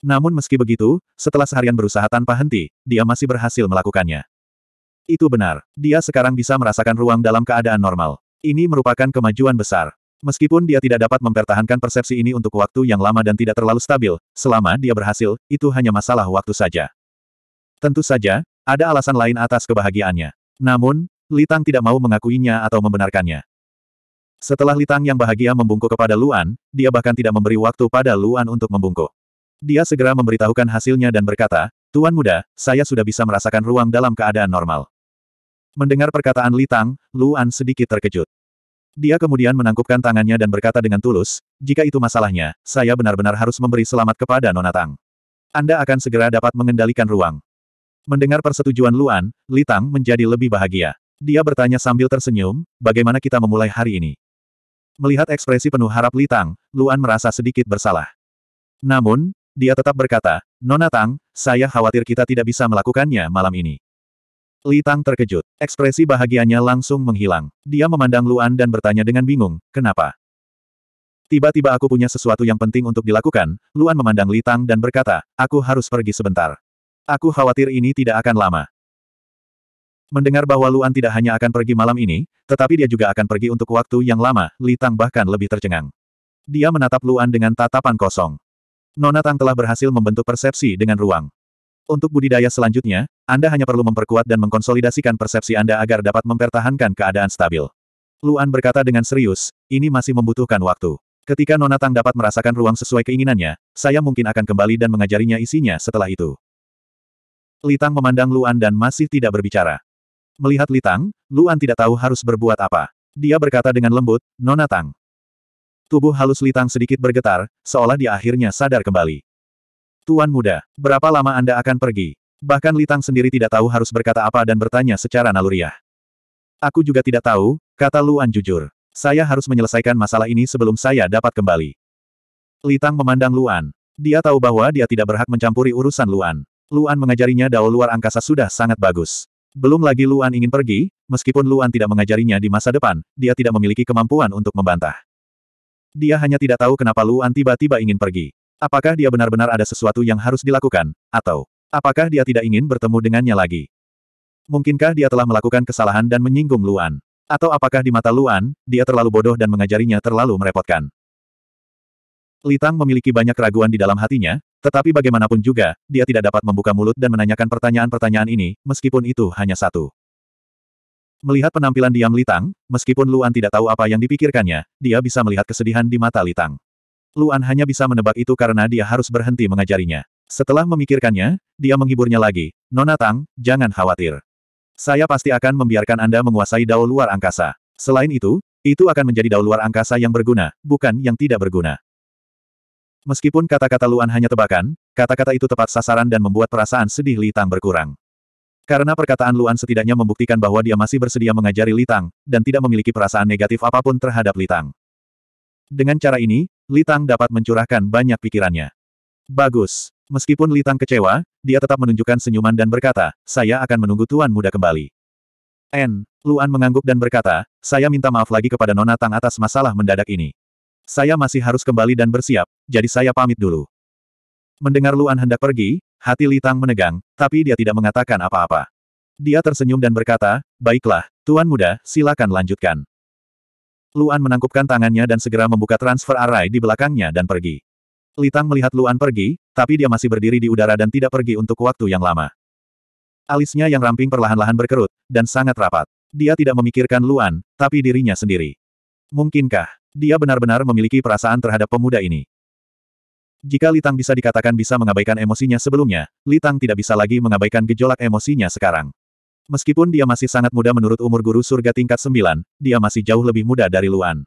Namun meski begitu, setelah seharian berusaha tanpa henti, dia masih berhasil melakukannya. Itu benar, dia sekarang bisa merasakan ruang dalam keadaan normal. Ini merupakan kemajuan besar. Meskipun dia tidak dapat mempertahankan persepsi ini untuk waktu yang lama dan tidak terlalu stabil, selama dia berhasil, itu hanya masalah waktu saja. Tentu saja, ada alasan lain atas kebahagiaannya. Namun, Litang tidak mau mengakuinya atau membenarkannya. Setelah Litang yang bahagia membungkuk kepada Luan, dia bahkan tidak memberi waktu pada Luan untuk membungkuk. Dia segera memberitahukan hasilnya dan berkata, Tuan muda, saya sudah bisa merasakan ruang dalam keadaan normal. Mendengar perkataan Litang, Luan sedikit terkejut. Dia kemudian menangkupkan tangannya dan berkata dengan tulus, jika itu masalahnya, saya benar-benar harus memberi selamat kepada Nona Tang. Anda akan segera dapat mengendalikan ruang. Mendengar persetujuan Luan, Litang menjadi lebih bahagia. Dia bertanya sambil tersenyum, bagaimana kita memulai hari ini? Melihat ekspresi penuh harap Litang, Luan merasa sedikit bersalah. Namun, dia tetap berkata, Nona Tang, saya khawatir kita tidak bisa melakukannya malam ini. Litang terkejut. Ekspresi bahagianya langsung menghilang. Dia memandang Luan dan bertanya dengan bingung, kenapa? Tiba-tiba aku punya sesuatu yang penting untuk dilakukan, Luan memandang Litang dan berkata, aku harus pergi sebentar. Aku khawatir ini tidak akan lama. Mendengar bahwa Luan tidak hanya akan pergi malam ini, tetapi dia juga akan pergi untuk waktu yang lama, Li Tang bahkan lebih tercengang. Dia menatap Luan dengan tatapan kosong. Nona Tang telah berhasil membentuk persepsi dengan ruang. Untuk budidaya selanjutnya, Anda hanya perlu memperkuat dan mengkonsolidasikan persepsi Anda agar dapat mempertahankan keadaan stabil. Luan berkata dengan serius, ini masih membutuhkan waktu. Ketika Nona Tang dapat merasakan ruang sesuai keinginannya, saya mungkin akan kembali dan mengajarinya isinya setelah itu. Li Tang memandang Luan dan masih tidak berbicara. Melihat Litang, Luan tidak tahu harus berbuat apa. Dia berkata dengan lembut, Nona Tang. Tubuh halus Litang sedikit bergetar, seolah dia akhirnya sadar kembali. Tuan muda, berapa lama Anda akan pergi? Bahkan Litang sendiri tidak tahu harus berkata apa dan bertanya secara naluriah. Aku juga tidak tahu, kata Luan jujur. Saya harus menyelesaikan masalah ini sebelum saya dapat kembali. Litang memandang Luan. Dia tahu bahwa dia tidak berhak mencampuri urusan Luan. Luan mengajarinya dao luar angkasa sudah sangat bagus. Belum lagi Luan ingin pergi, meskipun Luan tidak mengajarinya di masa depan, dia tidak memiliki kemampuan untuk membantah. Dia hanya tidak tahu kenapa Luan tiba-tiba ingin pergi. Apakah dia benar-benar ada sesuatu yang harus dilakukan, atau apakah dia tidak ingin bertemu dengannya lagi? Mungkinkah dia telah melakukan kesalahan dan menyinggung Luan? Atau apakah di mata Luan, dia terlalu bodoh dan mengajarinya terlalu merepotkan? Litang memiliki banyak keraguan di dalam hatinya, tetapi bagaimanapun juga, dia tidak dapat membuka mulut dan menanyakan pertanyaan-pertanyaan ini, meskipun itu hanya satu. Melihat penampilan diam Litang, meskipun Luan tidak tahu apa yang dipikirkannya, dia bisa melihat kesedihan di mata Litang. Luan hanya bisa menebak itu karena dia harus berhenti mengajarinya. Setelah memikirkannya, dia menghiburnya lagi, Nona Tang, jangan khawatir. Saya pasti akan membiarkan Anda menguasai dao luar angkasa. Selain itu, itu akan menjadi dao luar angkasa yang berguna, bukan yang tidak berguna. Meskipun kata-kata Luan hanya tebakan, kata-kata itu tepat sasaran dan membuat perasaan sedih Li Tang berkurang. Karena perkataan Luan setidaknya membuktikan bahwa dia masih bersedia mengajari Li Tang, dan tidak memiliki perasaan negatif apapun terhadap Li Tang. Dengan cara ini, Li Tang dapat mencurahkan banyak pikirannya. Bagus. Meskipun Li Tang kecewa, dia tetap menunjukkan senyuman dan berkata, saya akan menunggu Tuan Muda kembali. N. Luan mengangguk dan berkata, saya minta maaf lagi kepada Nona Tang atas masalah mendadak ini. Saya masih harus kembali dan bersiap, jadi saya pamit dulu. Mendengar Luan hendak pergi, hati Litang menegang, tapi dia tidak mengatakan apa-apa. Dia tersenyum dan berkata, baiklah, Tuan Muda, silakan lanjutkan. Luan menangkupkan tangannya dan segera membuka transfer array di belakangnya dan pergi. Litang Tang melihat Luan pergi, tapi dia masih berdiri di udara dan tidak pergi untuk waktu yang lama. Alisnya yang ramping perlahan-lahan berkerut, dan sangat rapat. Dia tidak memikirkan Luan, tapi dirinya sendiri. Mungkinkah? Dia benar-benar memiliki perasaan terhadap pemuda ini. Jika Litang bisa dikatakan bisa mengabaikan emosinya sebelumnya, Litang tidak bisa lagi mengabaikan gejolak emosinya sekarang. Meskipun dia masih sangat muda menurut umur guru surga tingkat 9, dia masih jauh lebih muda dari Luan.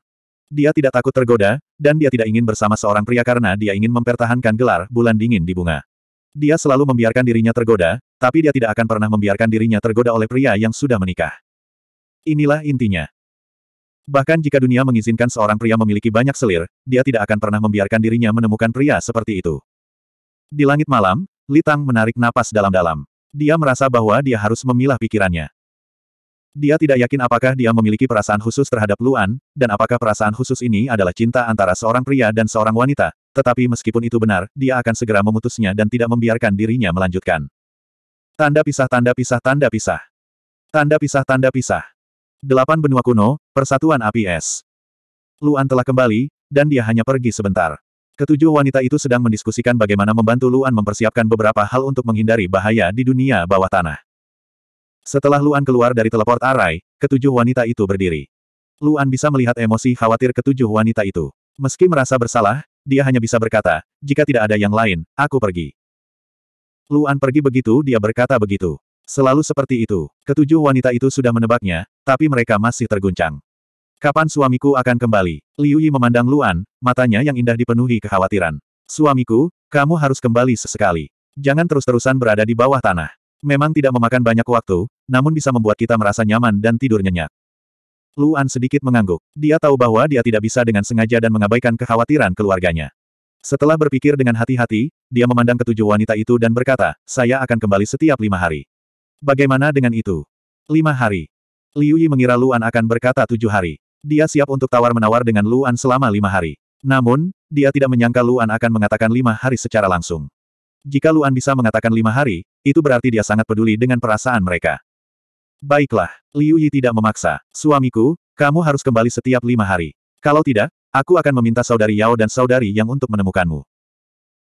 Dia tidak takut tergoda, dan dia tidak ingin bersama seorang pria karena dia ingin mempertahankan gelar bulan dingin di bunga. Dia selalu membiarkan dirinya tergoda, tapi dia tidak akan pernah membiarkan dirinya tergoda oleh pria yang sudah menikah. Inilah intinya. Bahkan jika dunia mengizinkan seorang pria memiliki banyak selir, dia tidak akan pernah membiarkan dirinya menemukan pria seperti itu. Di langit malam, Litang menarik napas dalam-dalam. Dia merasa bahwa dia harus memilah pikirannya. Dia tidak yakin apakah dia memiliki perasaan khusus terhadap Luan, dan apakah perasaan khusus ini adalah cinta antara seorang pria dan seorang wanita, tetapi meskipun itu benar, dia akan segera memutusnya dan tidak membiarkan dirinya melanjutkan. Tanda pisah tanda pisah tanda pisah. Tanda pisah tanda pisah. Delapan benua kuno, persatuan APS. Luan telah kembali, dan dia hanya pergi sebentar. Ketujuh wanita itu sedang mendiskusikan bagaimana membantu Luan mempersiapkan beberapa hal untuk menghindari bahaya di dunia bawah tanah. Setelah Luan keluar dari teleport arai, ketujuh wanita itu berdiri. Luan bisa melihat emosi khawatir ketujuh wanita itu. Meski merasa bersalah, dia hanya bisa berkata, jika tidak ada yang lain, aku pergi. Luan pergi begitu dia berkata begitu. Selalu seperti itu, ketujuh wanita itu sudah menebaknya, tapi mereka masih terguncang. Kapan suamiku akan kembali? Liu Yi memandang Luan, matanya yang indah dipenuhi kekhawatiran. Suamiku, kamu harus kembali sesekali. Jangan terus-terusan berada di bawah tanah. Memang tidak memakan banyak waktu, namun bisa membuat kita merasa nyaman dan tidur nyenyak. Luan sedikit mengangguk. Dia tahu bahwa dia tidak bisa dengan sengaja dan mengabaikan kekhawatiran keluarganya. Setelah berpikir dengan hati-hati, dia memandang ketujuh wanita itu dan berkata, saya akan kembali setiap lima hari. Bagaimana dengan itu? Lima hari. Liu Yi mengira Luan akan berkata tujuh hari. Dia siap untuk tawar-menawar dengan Luan selama lima hari. Namun, dia tidak menyangka Luan akan mengatakan lima hari secara langsung. Jika Luan bisa mengatakan lima hari, itu berarti dia sangat peduli dengan perasaan mereka. Baiklah, Liu Yi tidak memaksa. Suamiku, kamu harus kembali setiap lima hari. Kalau tidak, aku akan meminta saudari Yao dan saudari yang untuk menemukanmu.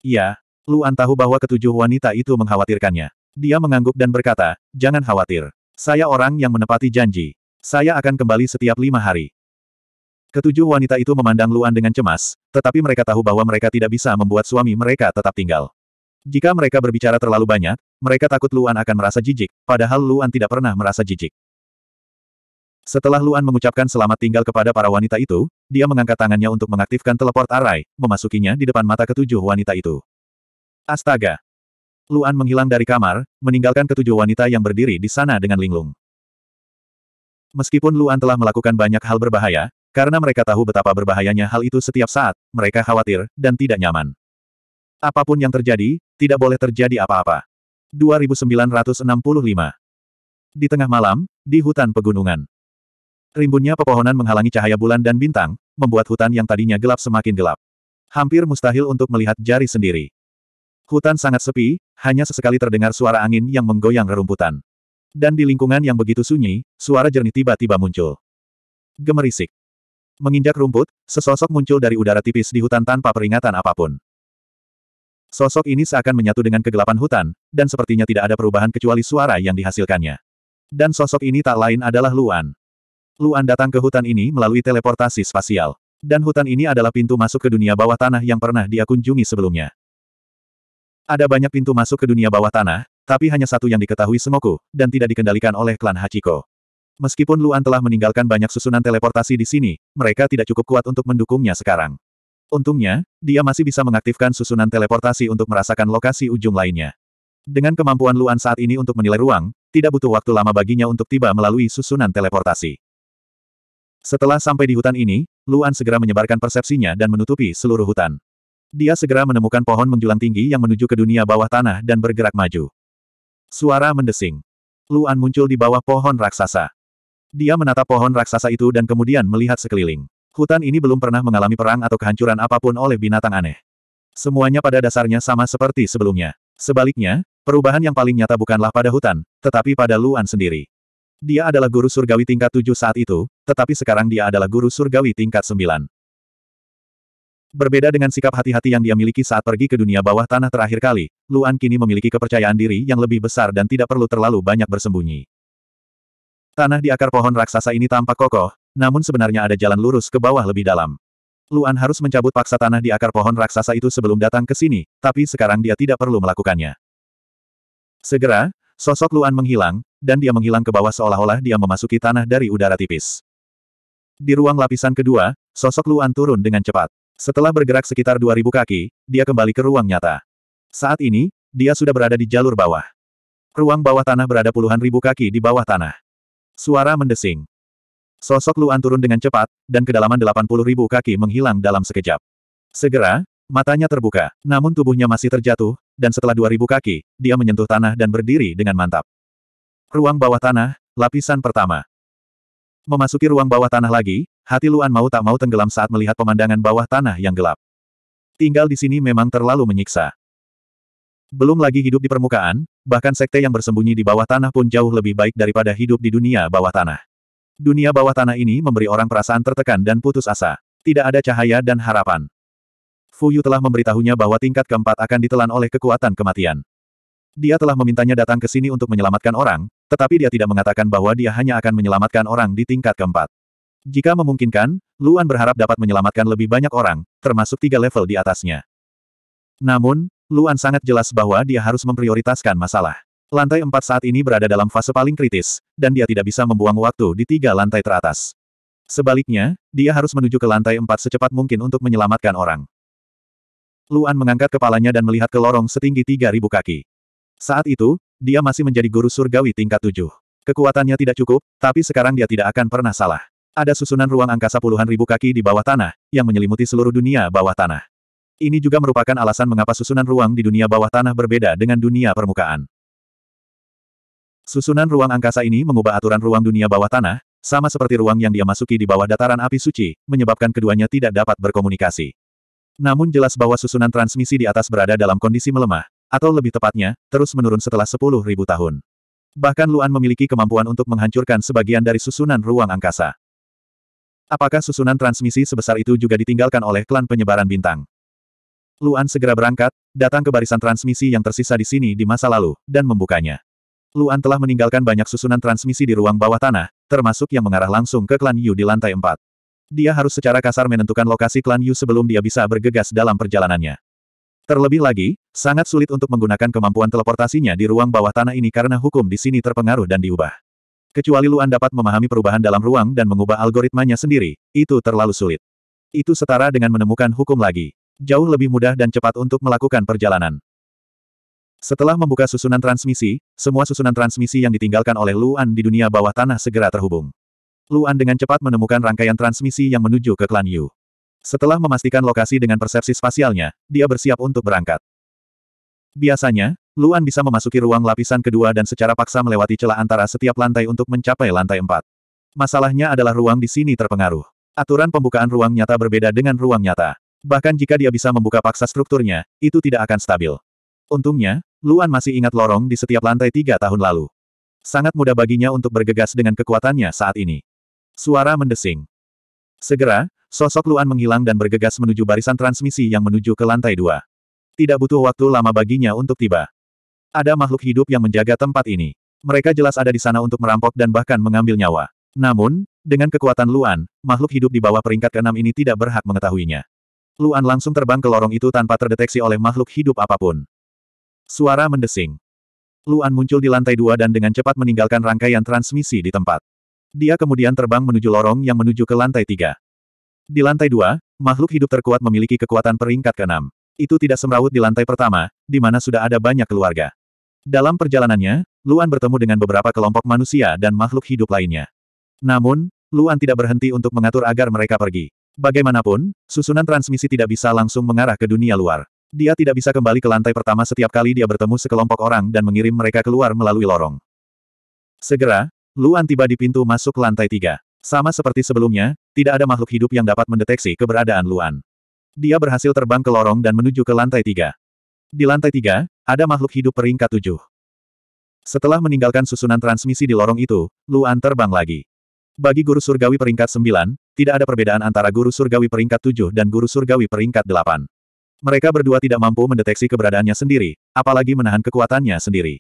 Ya, Luan tahu bahwa ketujuh wanita itu mengkhawatirkannya. Dia mengangguk dan berkata, jangan khawatir. Saya orang yang menepati janji. Saya akan kembali setiap lima hari. Ketujuh wanita itu memandang Luan dengan cemas, tetapi mereka tahu bahwa mereka tidak bisa membuat suami mereka tetap tinggal. Jika mereka berbicara terlalu banyak, mereka takut Luan akan merasa jijik, padahal Luan tidak pernah merasa jijik. Setelah Luan mengucapkan selamat tinggal kepada para wanita itu, dia mengangkat tangannya untuk mengaktifkan teleport arai, memasukinya di depan mata ketujuh wanita itu. Astaga! Luan menghilang dari kamar, meninggalkan ketujuh wanita yang berdiri di sana dengan linglung. Meskipun Luan telah melakukan banyak hal berbahaya, karena mereka tahu betapa berbahayanya hal itu setiap saat, mereka khawatir, dan tidak nyaman. Apapun yang terjadi, tidak boleh terjadi apa-apa. 2965 Di tengah malam, di hutan pegunungan. Rimbunnya pepohonan menghalangi cahaya bulan dan bintang, membuat hutan yang tadinya gelap semakin gelap. Hampir mustahil untuk melihat jari sendiri. Hutan sangat sepi, hanya sesekali terdengar suara angin yang menggoyang rerumputan. Dan di lingkungan yang begitu sunyi, suara jernih tiba-tiba muncul. Gemerisik. Menginjak rumput, sesosok muncul dari udara tipis di hutan tanpa peringatan apapun. Sosok ini seakan menyatu dengan kegelapan hutan, dan sepertinya tidak ada perubahan kecuali suara yang dihasilkannya. Dan sosok ini tak lain adalah Luan. Luan datang ke hutan ini melalui teleportasi spasial. Dan hutan ini adalah pintu masuk ke dunia bawah tanah yang pernah dia kunjungi sebelumnya. Ada banyak pintu masuk ke dunia bawah tanah, tapi hanya satu yang diketahui semoku dan tidak dikendalikan oleh klan Hachiko. Meskipun Luan telah meninggalkan banyak susunan teleportasi di sini, mereka tidak cukup kuat untuk mendukungnya sekarang. Untungnya, dia masih bisa mengaktifkan susunan teleportasi untuk merasakan lokasi ujung lainnya. Dengan kemampuan Luan saat ini untuk menilai ruang, tidak butuh waktu lama baginya untuk tiba melalui susunan teleportasi. Setelah sampai di hutan ini, Luan segera menyebarkan persepsinya dan menutupi seluruh hutan. Dia segera menemukan pohon menjulang tinggi yang menuju ke dunia bawah tanah dan bergerak maju. Suara mendesing. Luan muncul di bawah pohon raksasa. Dia menatap pohon raksasa itu dan kemudian melihat sekeliling. Hutan ini belum pernah mengalami perang atau kehancuran apapun oleh binatang aneh. Semuanya pada dasarnya sama seperti sebelumnya. Sebaliknya, perubahan yang paling nyata bukanlah pada hutan, tetapi pada Luan sendiri. Dia adalah guru surgawi tingkat 7 saat itu, tetapi sekarang dia adalah guru surgawi tingkat 9. Berbeda dengan sikap hati-hati yang dia miliki saat pergi ke dunia bawah tanah terakhir kali, Luan kini memiliki kepercayaan diri yang lebih besar dan tidak perlu terlalu banyak bersembunyi. Tanah di akar pohon raksasa ini tampak kokoh, namun sebenarnya ada jalan lurus ke bawah lebih dalam. Luan harus mencabut paksa tanah di akar pohon raksasa itu sebelum datang ke sini, tapi sekarang dia tidak perlu melakukannya. Segera, sosok Luan menghilang, dan dia menghilang ke bawah seolah-olah dia memasuki tanah dari udara tipis. Di ruang lapisan kedua, sosok Luan turun dengan cepat. Setelah bergerak sekitar 2000 kaki, dia kembali ke ruang nyata. Saat ini, dia sudah berada di jalur bawah. Ruang bawah tanah berada puluhan ribu kaki di bawah tanah. Suara mendesing. Sosok Luan turun dengan cepat, dan kedalaman 80 ribu kaki menghilang dalam sekejap. Segera, matanya terbuka, namun tubuhnya masih terjatuh, dan setelah 2000 kaki, dia menyentuh tanah dan berdiri dengan mantap. Ruang bawah tanah, lapisan pertama. Memasuki ruang bawah tanah lagi, hati Luan mau tak mau tenggelam saat melihat pemandangan bawah tanah yang gelap. Tinggal di sini memang terlalu menyiksa. Belum lagi hidup di permukaan, bahkan sekte yang bersembunyi di bawah tanah pun jauh lebih baik daripada hidup di dunia bawah tanah. Dunia bawah tanah ini memberi orang perasaan tertekan dan putus asa. Tidak ada cahaya dan harapan. Fuyu telah memberitahunya bahwa tingkat keempat akan ditelan oleh kekuatan kematian. Dia telah memintanya datang ke sini untuk menyelamatkan orang, tetapi dia tidak mengatakan bahwa dia hanya akan menyelamatkan orang di tingkat keempat. Jika memungkinkan, Luan berharap dapat menyelamatkan lebih banyak orang, termasuk tiga level di atasnya. Namun, Luan sangat jelas bahwa dia harus memprioritaskan masalah. Lantai empat saat ini berada dalam fase paling kritis, dan dia tidak bisa membuang waktu di tiga lantai teratas. Sebaliknya, dia harus menuju ke lantai empat secepat mungkin untuk menyelamatkan orang. Luan mengangkat kepalanya dan melihat ke lorong setinggi 3.000 kaki. Saat itu, dia masih menjadi guru surgawi tingkat tujuh. Kekuatannya tidak cukup, tapi sekarang dia tidak akan pernah salah. Ada susunan ruang angkasa puluhan ribu kaki di bawah tanah, yang menyelimuti seluruh dunia bawah tanah. Ini juga merupakan alasan mengapa susunan ruang di dunia bawah tanah berbeda dengan dunia permukaan. Susunan ruang angkasa ini mengubah aturan ruang dunia bawah tanah, sama seperti ruang yang dia masuki di bawah dataran api suci, menyebabkan keduanya tidak dapat berkomunikasi. Namun jelas bahwa susunan transmisi di atas berada dalam kondisi melemah, atau lebih tepatnya, terus menurun setelah sepuluh ribu tahun. Bahkan Luan memiliki kemampuan untuk menghancurkan sebagian dari susunan ruang angkasa. Apakah susunan transmisi sebesar itu juga ditinggalkan oleh klan penyebaran bintang? Luan segera berangkat, datang ke barisan transmisi yang tersisa di sini di masa lalu, dan membukanya. Luan telah meninggalkan banyak susunan transmisi di ruang bawah tanah, termasuk yang mengarah langsung ke klan Yu di lantai 4. Dia harus secara kasar menentukan lokasi klan Yu sebelum dia bisa bergegas dalam perjalanannya. Terlebih lagi, sangat sulit untuk menggunakan kemampuan teleportasinya di ruang bawah tanah ini karena hukum di sini terpengaruh dan diubah. Kecuali Luan dapat memahami perubahan dalam ruang dan mengubah algoritmanya sendiri, itu terlalu sulit. Itu setara dengan menemukan hukum lagi. Jauh lebih mudah dan cepat untuk melakukan perjalanan. Setelah membuka susunan transmisi, semua susunan transmisi yang ditinggalkan oleh Luan di dunia bawah tanah segera terhubung. Luan dengan cepat menemukan rangkaian transmisi yang menuju ke klan Yu. Setelah memastikan lokasi dengan persepsi spasialnya, dia bersiap untuk berangkat. Biasanya, Luan bisa memasuki ruang lapisan kedua dan secara paksa melewati celah antara setiap lantai untuk mencapai lantai empat. Masalahnya adalah ruang di sini terpengaruh. Aturan pembukaan ruang nyata berbeda dengan ruang nyata. Bahkan jika dia bisa membuka paksa strukturnya, itu tidak akan stabil. Untungnya, Luan masih ingat lorong di setiap lantai tiga tahun lalu. Sangat mudah baginya untuk bergegas dengan kekuatannya saat ini. Suara mendesing. Segera, sosok Luan menghilang dan bergegas menuju barisan transmisi yang menuju ke lantai dua. Tidak butuh waktu lama baginya untuk tiba. Ada makhluk hidup yang menjaga tempat ini. Mereka jelas ada di sana untuk merampok dan bahkan mengambil nyawa. Namun, dengan kekuatan Luan, makhluk hidup di bawah peringkat keenam ini tidak berhak mengetahuinya. Luan langsung terbang ke lorong itu tanpa terdeteksi oleh makhluk hidup apapun. Suara mendesing. Luan muncul di lantai dua dan dengan cepat meninggalkan rangkaian transmisi di tempat. Dia kemudian terbang menuju lorong yang menuju ke lantai tiga. Di lantai dua, makhluk hidup terkuat memiliki kekuatan peringkat keenam. Itu tidak semrawut di lantai pertama, di mana sudah ada banyak keluarga. Dalam perjalanannya, Luan bertemu dengan beberapa kelompok manusia dan makhluk hidup lainnya. Namun, Luan tidak berhenti untuk mengatur agar mereka pergi. Bagaimanapun, susunan transmisi tidak bisa langsung mengarah ke dunia luar. Dia tidak bisa kembali ke lantai pertama setiap kali dia bertemu sekelompok orang dan mengirim mereka keluar melalui lorong. Segera, Luan tiba di pintu masuk lantai tiga. Sama seperti sebelumnya, tidak ada makhluk hidup yang dapat mendeteksi keberadaan Luan. Dia berhasil terbang ke lorong dan menuju ke lantai tiga. Di lantai tiga, ada makhluk hidup peringkat tujuh. Setelah meninggalkan susunan transmisi di lorong itu, Luan terbang lagi. Bagi guru surgawi peringkat sembilan, tidak ada perbedaan antara guru surgawi peringkat tujuh dan guru surgawi peringkat delapan. Mereka berdua tidak mampu mendeteksi keberadaannya sendiri, apalagi menahan kekuatannya sendiri.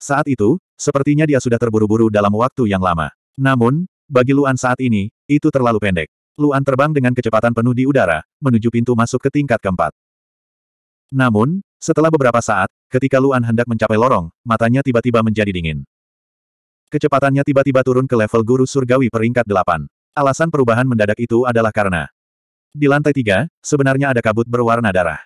Saat itu, sepertinya dia sudah terburu-buru dalam waktu yang lama. Namun, bagi Luan saat ini, itu terlalu pendek. Luan terbang dengan kecepatan penuh di udara, menuju pintu masuk ke tingkat keempat. Namun, setelah beberapa saat, ketika Luan hendak mencapai lorong, matanya tiba-tiba menjadi dingin. Kecepatannya tiba-tiba turun ke level guru surgawi peringkat delapan. Alasan perubahan mendadak itu adalah karena di lantai tiga, sebenarnya ada kabut berwarna darah.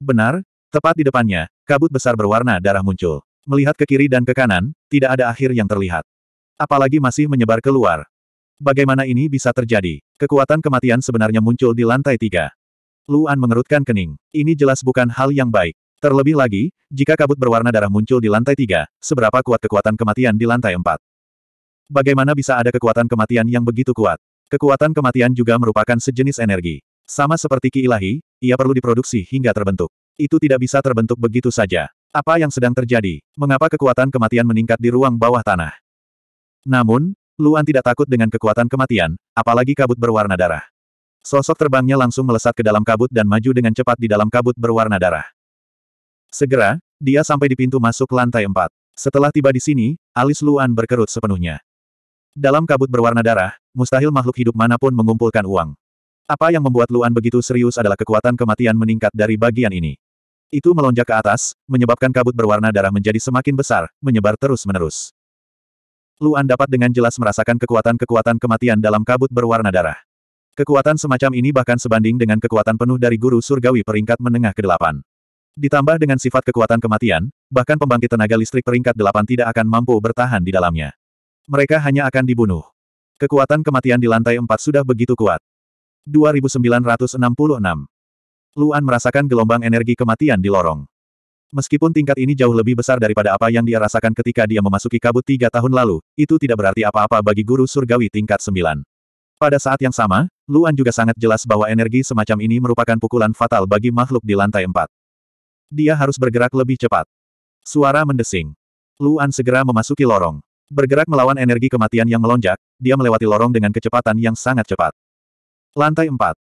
Benar, tepat di depannya, kabut besar berwarna darah muncul. Melihat ke kiri dan ke kanan, tidak ada akhir yang terlihat. Apalagi masih menyebar keluar. Bagaimana ini bisa terjadi? Kekuatan kematian sebenarnya muncul di lantai tiga. Luan mengerutkan kening. Ini jelas bukan hal yang baik. Terlebih lagi, jika kabut berwarna darah muncul di lantai tiga, seberapa kuat kekuatan kematian di lantai empat? Bagaimana bisa ada kekuatan kematian yang begitu kuat? Kekuatan kematian juga merupakan sejenis energi. Sama seperti ki ilahi, ia perlu diproduksi hingga terbentuk. Itu tidak bisa terbentuk begitu saja. Apa yang sedang terjadi? Mengapa kekuatan kematian meningkat di ruang bawah tanah? Namun, Luan tidak takut dengan kekuatan kematian, apalagi kabut berwarna darah. Sosok terbangnya langsung melesat ke dalam kabut dan maju dengan cepat di dalam kabut berwarna darah. Segera, dia sampai di pintu masuk lantai empat. Setelah tiba di sini, alis Luan berkerut sepenuhnya. Dalam kabut berwarna darah, mustahil makhluk hidup manapun mengumpulkan uang. Apa yang membuat Luan begitu serius adalah kekuatan kematian meningkat dari bagian ini. Itu melonjak ke atas, menyebabkan kabut berwarna darah menjadi semakin besar, menyebar terus-menerus. Luan dapat dengan jelas merasakan kekuatan-kekuatan kematian dalam kabut berwarna darah. Kekuatan semacam ini bahkan sebanding dengan kekuatan penuh dari guru surgawi peringkat menengah ke-8. Ditambah dengan sifat kekuatan kematian, bahkan pembangkit tenaga listrik peringkat 8 tidak akan mampu bertahan di dalamnya. Mereka hanya akan dibunuh. Kekuatan kematian di lantai 4 sudah begitu kuat. 2966 Luan merasakan gelombang energi kematian di lorong. Meskipun tingkat ini jauh lebih besar daripada apa yang dia rasakan ketika dia memasuki kabut tiga tahun lalu, itu tidak berarti apa-apa bagi guru surgawi tingkat sembilan. Pada saat yang sama, Luan juga sangat jelas bahwa energi semacam ini merupakan pukulan fatal bagi makhluk di lantai empat. Dia harus bergerak lebih cepat. Suara mendesing. Luan segera memasuki lorong. Bergerak melawan energi kematian yang melonjak, dia melewati lorong dengan kecepatan yang sangat cepat. Lantai empat.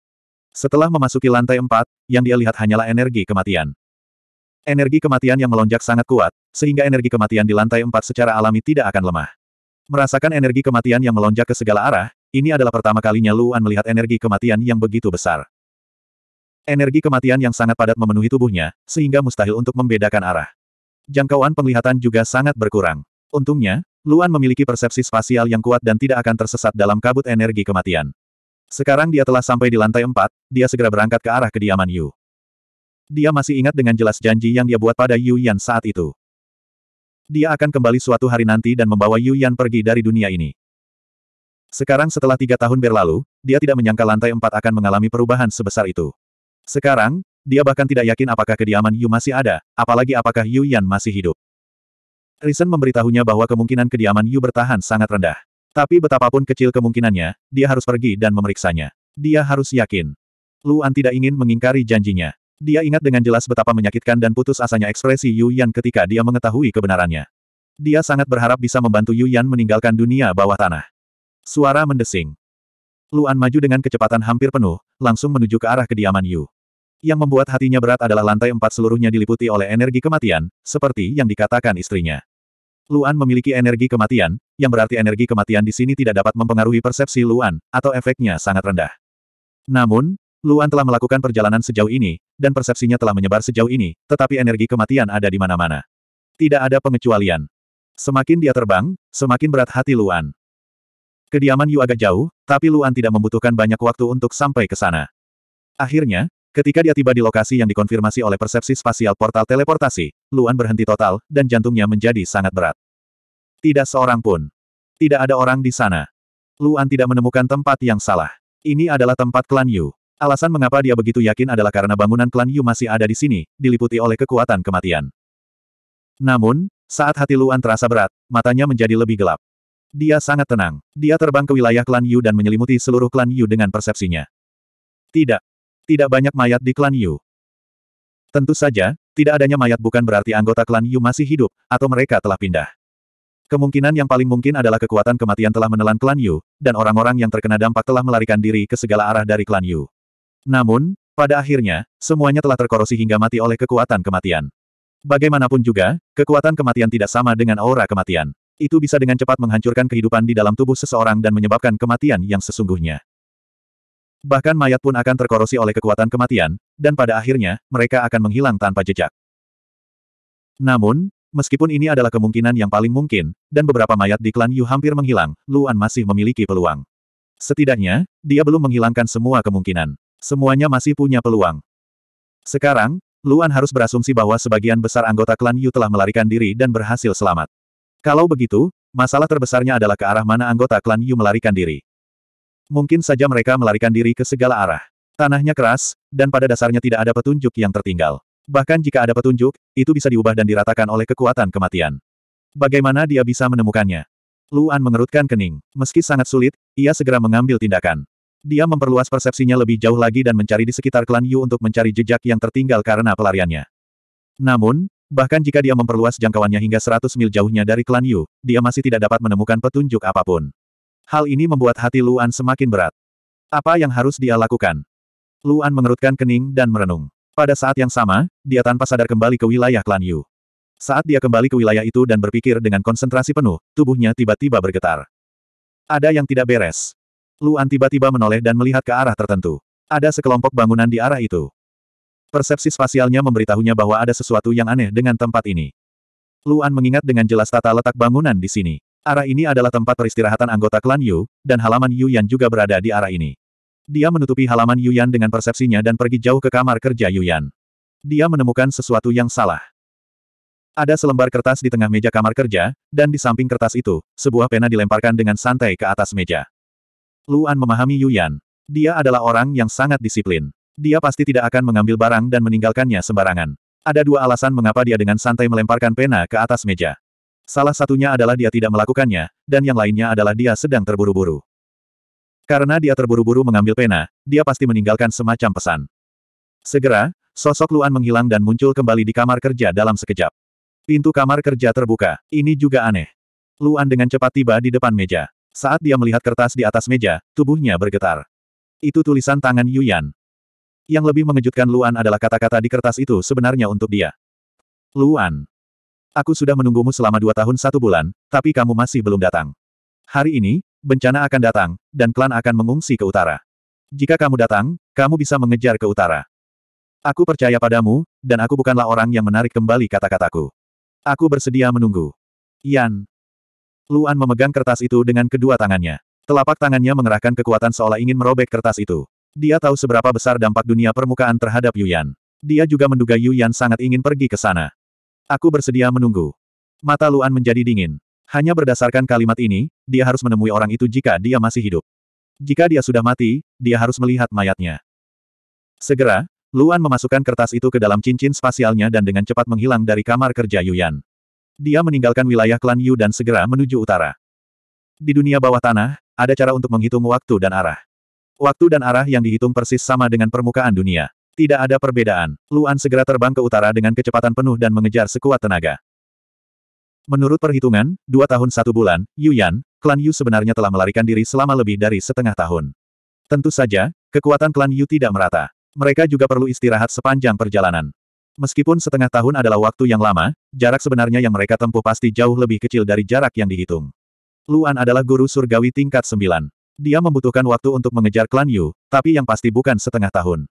Setelah memasuki lantai empat, yang dia lihat hanyalah energi kematian. Energi kematian yang melonjak sangat kuat, sehingga energi kematian di lantai empat secara alami tidak akan lemah. Merasakan energi kematian yang melonjak ke segala arah, ini adalah pertama kalinya Luan melihat energi kematian yang begitu besar. Energi kematian yang sangat padat memenuhi tubuhnya, sehingga mustahil untuk membedakan arah. Jangkauan penglihatan juga sangat berkurang. Untungnya, Luan memiliki persepsi spasial yang kuat dan tidak akan tersesat dalam kabut energi kematian. Sekarang dia telah sampai di lantai empat, dia segera berangkat ke arah kediaman Yu. Dia masih ingat dengan jelas janji yang dia buat pada Yu Yan saat itu. Dia akan kembali suatu hari nanti dan membawa Yu Yan pergi dari dunia ini. Sekarang setelah tiga tahun berlalu, dia tidak menyangka lantai empat akan mengalami perubahan sebesar itu. Sekarang, dia bahkan tidak yakin apakah kediaman Yu masih ada, apalagi apakah Yu Yan masih hidup. Risen memberitahunya bahwa kemungkinan kediaman Yu bertahan sangat rendah. Tapi betapapun kecil kemungkinannya, dia harus pergi dan memeriksanya. Dia harus yakin. Luan tidak ingin mengingkari janjinya. Dia ingat dengan jelas betapa menyakitkan dan putus asanya ekspresi Yu Yan ketika dia mengetahui kebenarannya. Dia sangat berharap bisa membantu Yu Yan meninggalkan dunia bawah tanah. Suara mendesing. Luan maju dengan kecepatan hampir penuh, langsung menuju ke arah kediaman Yu. Yang membuat hatinya berat adalah lantai empat seluruhnya diliputi oleh energi kematian, seperti yang dikatakan istrinya. Luan memiliki energi kematian, yang berarti energi kematian di sini tidak dapat mempengaruhi persepsi Luan, atau efeknya sangat rendah. Namun, Luan telah melakukan perjalanan sejauh ini, dan persepsinya telah menyebar sejauh ini, tetapi energi kematian ada di mana-mana. Tidak ada pengecualian. Semakin dia terbang, semakin berat hati Luan. Kediaman Yu agak jauh, tapi Luan tidak membutuhkan banyak waktu untuk sampai ke sana. Akhirnya, Ketika dia tiba di lokasi yang dikonfirmasi oleh persepsi spasial portal teleportasi, Luan berhenti total, dan jantungnya menjadi sangat berat. Tidak seorang pun. Tidak ada orang di sana. Luan tidak menemukan tempat yang salah. Ini adalah tempat klan Yu. Alasan mengapa dia begitu yakin adalah karena bangunan klan Yu masih ada di sini, diliputi oleh kekuatan kematian. Namun, saat hati Luan terasa berat, matanya menjadi lebih gelap. Dia sangat tenang. Dia terbang ke wilayah klan Yu dan menyelimuti seluruh klan Yu dengan persepsinya. Tidak, tidak banyak mayat di klan Yu. Tentu saja, tidak adanya mayat bukan berarti anggota klan Yu masih hidup, atau mereka telah pindah. Kemungkinan yang paling mungkin adalah kekuatan kematian telah menelan klan Yu, dan orang-orang yang terkena dampak telah melarikan diri ke segala arah dari klan Yu. Namun, pada akhirnya, semuanya telah terkorosi hingga mati oleh kekuatan kematian. Bagaimanapun juga, kekuatan kematian tidak sama dengan aura kematian. Itu bisa dengan cepat menghancurkan kehidupan di dalam tubuh seseorang dan menyebabkan kematian yang sesungguhnya. Bahkan mayat pun akan terkorosi oleh kekuatan kematian, dan pada akhirnya, mereka akan menghilang tanpa jejak. Namun, meskipun ini adalah kemungkinan yang paling mungkin, dan beberapa mayat di klan Yu hampir menghilang, Luan masih memiliki peluang. Setidaknya, dia belum menghilangkan semua kemungkinan. Semuanya masih punya peluang. Sekarang, Luan harus berasumsi bahwa sebagian besar anggota klan Yu telah melarikan diri dan berhasil selamat. Kalau begitu, masalah terbesarnya adalah ke arah mana anggota klan Yu melarikan diri. Mungkin saja mereka melarikan diri ke segala arah. Tanahnya keras, dan pada dasarnya tidak ada petunjuk yang tertinggal. Bahkan jika ada petunjuk, itu bisa diubah dan diratakan oleh kekuatan kematian. Bagaimana dia bisa menemukannya? Luan mengerutkan kening. Meski sangat sulit, ia segera mengambil tindakan. Dia memperluas persepsinya lebih jauh lagi dan mencari di sekitar klan Yu untuk mencari jejak yang tertinggal karena pelariannya. Namun, bahkan jika dia memperluas jangkauannya hingga 100 mil jauhnya dari klan Yu, dia masih tidak dapat menemukan petunjuk apapun. Hal ini membuat hati Luan semakin berat. Apa yang harus dia lakukan? Luan mengerutkan kening dan merenung. Pada saat yang sama, dia tanpa sadar kembali ke wilayah klan Yu. Saat dia kembali ke wilayah itu dan berpikir dengan konsentrasi penuh, tubuhnya tiba-tiba bergetar. Ada yang tidak beres. Luan tiba-tiba menoleh dan melihat ke arah tertentu. Ada sekelompok bangunan di arah itu. Persepsi spasialnya memberitahunya bahwa ada sesuatu yang aneh dengan tempat ini. Luan mengingat dengan jelas tata letak bangunan di sini. Arah ini adalah tempat peristirahatan anggota klan Yu, dan halaman Yu Yan juga berada di arah ini. Dia menutupi halaman Yu Yan dengan persepsinya dan pergi jauh ke kamar kerja Yu Yan. Dia menemukan sesuatu yang salah. Ada selembar kertas di tengah meja kamar kerja, dan di samping kertas itu, sebuah pena dilemparkan dengan santai ke atas meja. Luan memahami Yu Yan. Dia adalah orang yang sangat disiplin. Dia pasti tidak akan mengambil barang dan meninggalkannya sembarangan. Ada dua alasan mengapa dia dengan santai melemparkan pena ke atas meja. Salah satunya adalah dia tidak melakukannya, dan yang lainnya adalah dia sedang terburu-buru. Karena dia terburu-buru mengambil pena, dia pasti meninggalkan semacam pesan. Segera, sosok Luan menghilang dan muncul kembali di kamar kerja dalam sekejap. Pintu kamar kerja terbuka. Ini juga aneh. Luan dengan cepat tiba di depan meja. Saat dia melihat kertas di atas meja, tubuhnya bergetar. Itu tulisan tangan Yuyan. Yang lebih mengejutkan Luan adalah kata-kata di kertas itu sebenarnya untuk dia. Luan aku sudah menunggumu selama dua tahun satu bulan, tapi kamu masih belum datang. Hari ini, bencana akan datang, dan klan akan mengungsi ke utara. Jika kamu datang, kamu bisa mengejar ke utara. Aku percaya padamu, dan aku bukanlah orang yang menarik kembali kata-kataku. Aku bersedia menunggu. Yan. Luan memegang kertas itu dengan kedua tangannya. Telapak tangannya mengerahkan kekuatan seolah ingin merobek kertas itu. Dia tahu seberapa besar dampak dunia permukaan terhadap Yuyan. Dia juga menduga Yuyan sangat ingin pergi ke sana. Aku bersedia menunggu. Mata Luan menjadi dingin. Hanya berdasarkan kalimat ini, dia harus menemui orang itu jika dia masih hidup. Jika dia sudah mati, dia harus melihat mayatnya. Segera, Luan memasukkan kertas itu ke dalam cincin spasialnya dan dengan cepat menghilang dari kamar kerja Yuyan. Dia meninggalkan wilayah klan Yu dan segera menuju utara. Di dunia bawah tanah, ada cara untuk menghitung waktu dan arah. Waktu dan arah yang dihitung persis sama dengan permukaan dunia. Tidak ada perbedaan. Luan segera terbang ke utara dengan kecepatan penuh dan mengejar sekuat tenaga. Menurut perhitungan, dua tahun satu bulan, Yu Yan, klan Yu sebenarnya telah melarikan diri selama lebih dari setengah tahun. Tentu saja, kekuatan klan Yu tidak merata. Mereka juga perlu istirahat sepanjang perjalanan. Meskipun setengah tahun adalah waktu yang lama, jarak sebenarnya yang mereka tempuh pasti jauh lebih kecil dari jarak yang dihitung. Luan adalah guru surgawi tingkat sembilan. Dia membutuhkan waktu untuk mengejar klan Yu, tapi yang pasti bukan setengah tahun.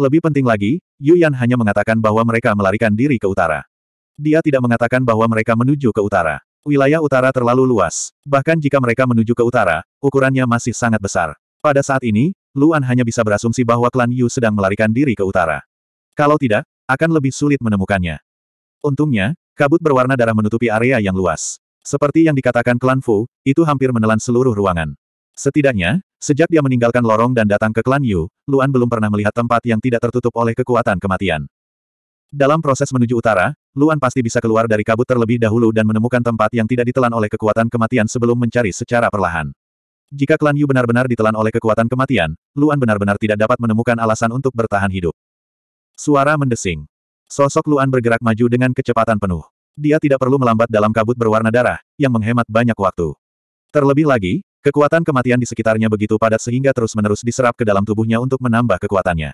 Lebih penting lagi, Yuan hanya mengatakan bahwa mereka melarikan diri ke utara. Dia tidak mengatakan bahwa mereka menuju ke utara. Wilayah utara terlalu luas. Bahkan jika mereka menuju ke utara, ukurannya masih sangat besar. Pada saat ini, Luan hanya bisa berasumsi bahwa klan Yu sedang melarikan diri ke utara. Kalau tidak, akan lebih sulit menemukannya. Untungnya, kabut berwarna darah menutupi area yang luas. Seperti yang dikatakan klan Fu, itu hampir menelan seluruh ruangan. Setidaknya, Sejak dia meninggalkan lorong dan datang ke klan Yu, Luan belum pernah melihat tempat yang tidak tertutup oleh kekuatan kematian. Dalam proses menuju utara, Luan pasti bisa keluar dari kabut terlebih dahulu dan menemukan tempat yang tidak ditelan oleh kekuatan kematian sebelum mencari secara perlahan. Jika klan Yu benar-benar ditelan oleh kekuatan kematian, Luan benar-benar tidak dapat menemukan alasan untuk bertahan hidup. Suara mendesing. Sosok Luan bergerak maju dengan kecepatan penuh. Dia tidak perlu melambat dalam kabut berwarna darah, yang menghemat banyak waktu. Terlebih lagi, Kekuatan kematian di sekitarnya begitu padat sehingga terus-menerus diserap ke dalam tubuhnya untuk menambah kekuatannya.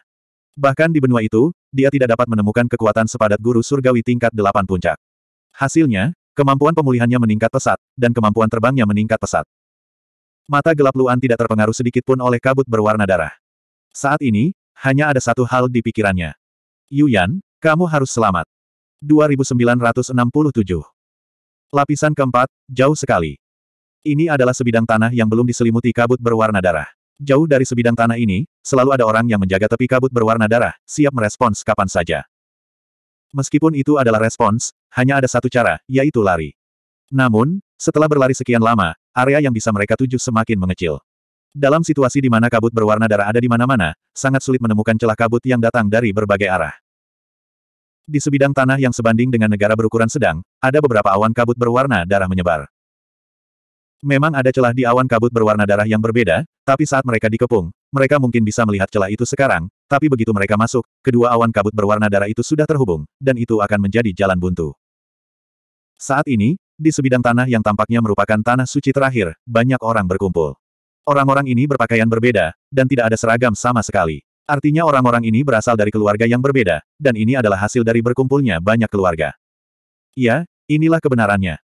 Bahkan di benua itu, dia tidak dapat menemukan kekuatan sepadat guru surgawi tingkat delapan puncak. Hasilnya, kemampuan pemulihannya meningkat pesat, dan kemampuan terbangnya meningkat pesat. Mata gelap Luan tidak terpengaruh sedikit pun oleh kabut berwarna darah. Saat ini, hanya ada satu hal di pikirannya. Yuyan, kamu harus selamat. 2967 Lapisan keempat, jauh sekali. Ini adalah sebidang tanah yang belum diselimuti kabut berwarna darah. Jauh dari sebidang tanah ini, selalu ada orang yang menjaga tepi kabut berwarna darah, siap merespons kapan saja. Meskipun itu adalah respons, hanya ada satu cara, yaitu lari. Namun, setelah berlari sekian lama, area yang bisa mereka tuju semakin mengecil. Dalam situasi di mana kabut berwarna darah ada di mana-mana, sangat sulit menemukan celah kabut yang datang dari berbagai arah. Di sebidang tanah yang sebanding dengan negara berukuran sedang, ada beberapa awan kabut berwarna darah menyebar. Memang ada celah di awan kabut berwarna darah yang berbeda, tapi saat mereka dikepung, mereka mungkin bisa melihat celah itu sekarang, tapi begitu mereka masuk, kedua awan kabut berwarna darah itu sudah terhubung, dan itu akan menjadi jalan buntu. Saat ini, di sebidang tanah yang tampaknya merupakan tanah suci terakhir, banyak orang berkumpul. Orang-orang ini berpakaian berbeda, dan tidak ada seragam sama sekali. Artinya orang-orang ini berasal dari keluarga yang berbeda, dan ini adalah hasil dari berkumpulnya banyak keluarga. Ya, inilah kebenarannya.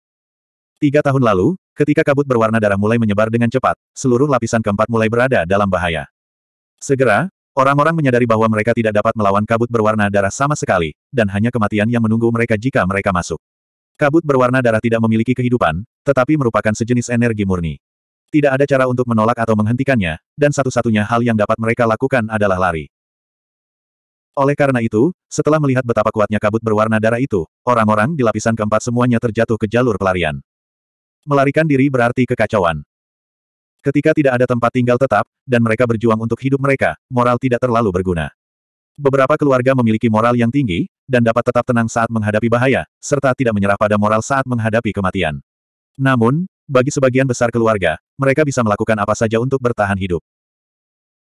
Tiga tahun lalu, ketika kabut berwarna darah mulai menyebar dengan cepat, seluruh lapisan keempat mulai berada dalam bahaya. Segera, orang-orang menyadari bahwa mereka tidak dapat melawan kabut berwarna darah sama sekali, dan hanya kematian yang menunggu mereka jika mereka masuk. Kabut berwarna darah tidak memiliki kehidupan, tetapi merupakan sejenis energi murni. Tidak ada cara untuk menolak atau menghentikannya, dan satu-satunya hal yang dapat mereka lakukan adalah lari. Oleh karena itu, setelah melihat betapa kuatnya kabut berwarna darah itu, orang-orang di lapisan keempat semuanya terjatuh ke jalur pelarian. Melarikan diri berarti kekacauan. Ketika tidak ada tempat tinggal tetap, dan mereka berjuang untuk hidup mereka, moral tidak terlalu berguna. Beberapa keluarga memiliki moral yang tinggi, dan dapat tetap tenang saat menghadapi bahaya, serta tidak menyerah pada moral saat menghadapi kematian. Namun, bagi sebagian besar keluarga, mereka bisa melakukan apa saja untuk bertahan hidup.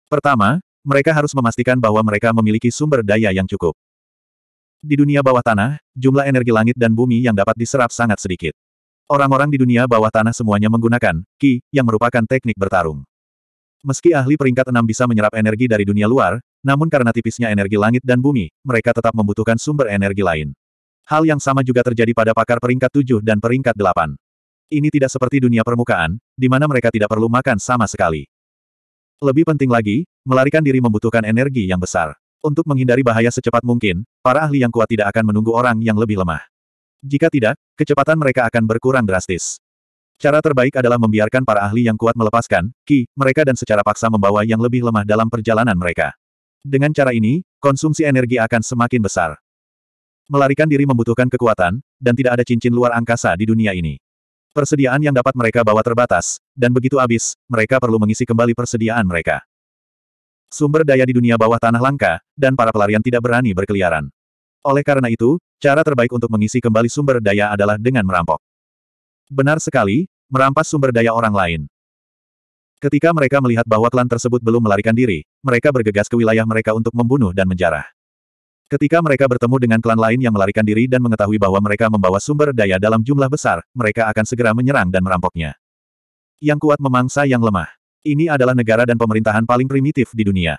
Pertama, mereka harus memastikan bahwa mereka memiliki sumber daya yang cukup. Di dunia bawah tanah, jumlah energi langit dan bumi yang dapat diserap sangat sedikit. Orang-orang di dunia bawah tanah semuanya menggunakan Qi, yang merupakan teknik bertarung. Meski ahli peringkat enam bisa menyerap energi dari dunia luar, namun karena tipisnya energi langit dan bumi, mereka tetap membutuhkan sumber energi lain. Hal yang sama juga terjadi pada pakar peringkat tujuh dan peringkat delapan. Ini tidak seperti dunia permukaan, di mana mereka tidak perlu makan sama sekali. Lebih penting lagi, melarikan diri membutuhkan energi yang besar. Untuk menghindari bahaya secepat mungkin, para ahli yang kuat tidak akan menunggu orang yang lebih lemah. Jika tidak, kecepatan mereka akan berkurang drastis. Cara terbaik adalah membiarkan para ahli yang kuat melepaskan, ki, mereka dan secara paksa membawa yang lebih lemah dalam perjalanan mereka. Dengan cara ini, konsumsi energi akan semakin besar. Melarikan diri membutuhkan kekuatan, dan tidak ada cincin luar angkasa di dunia ini. Persediaan yang dapat mereka bawa terbatas, dan begitu habis, mereka perlu mengisi kembali persediaan mereka. Sumber daya di dunia bawah tanah langka, dan para pelarian tidak berani berkeliaran. Oleh karena itu, Cara terbaik untuk mengisi kembali sumber daya adalah dengan merampok. Benar sekali, merampas sumber daya orang lain. Ketika mereka melihat bahwa klan tersebut belum melarikan diri, mereka bergegas ke wilayah mereka untuk membunuh dan menjarah. Ketika mereka bertemu dengan klan lain yang melarikan diri dan mengetahui bahwa mereka membawa sumber daya dalam jumlah besar, mereka akan segera menyerang dan merampoknya. Yang kuat memangsa yang lemah. Ini adalah negara dan pemerintahan paling primitif di dunia.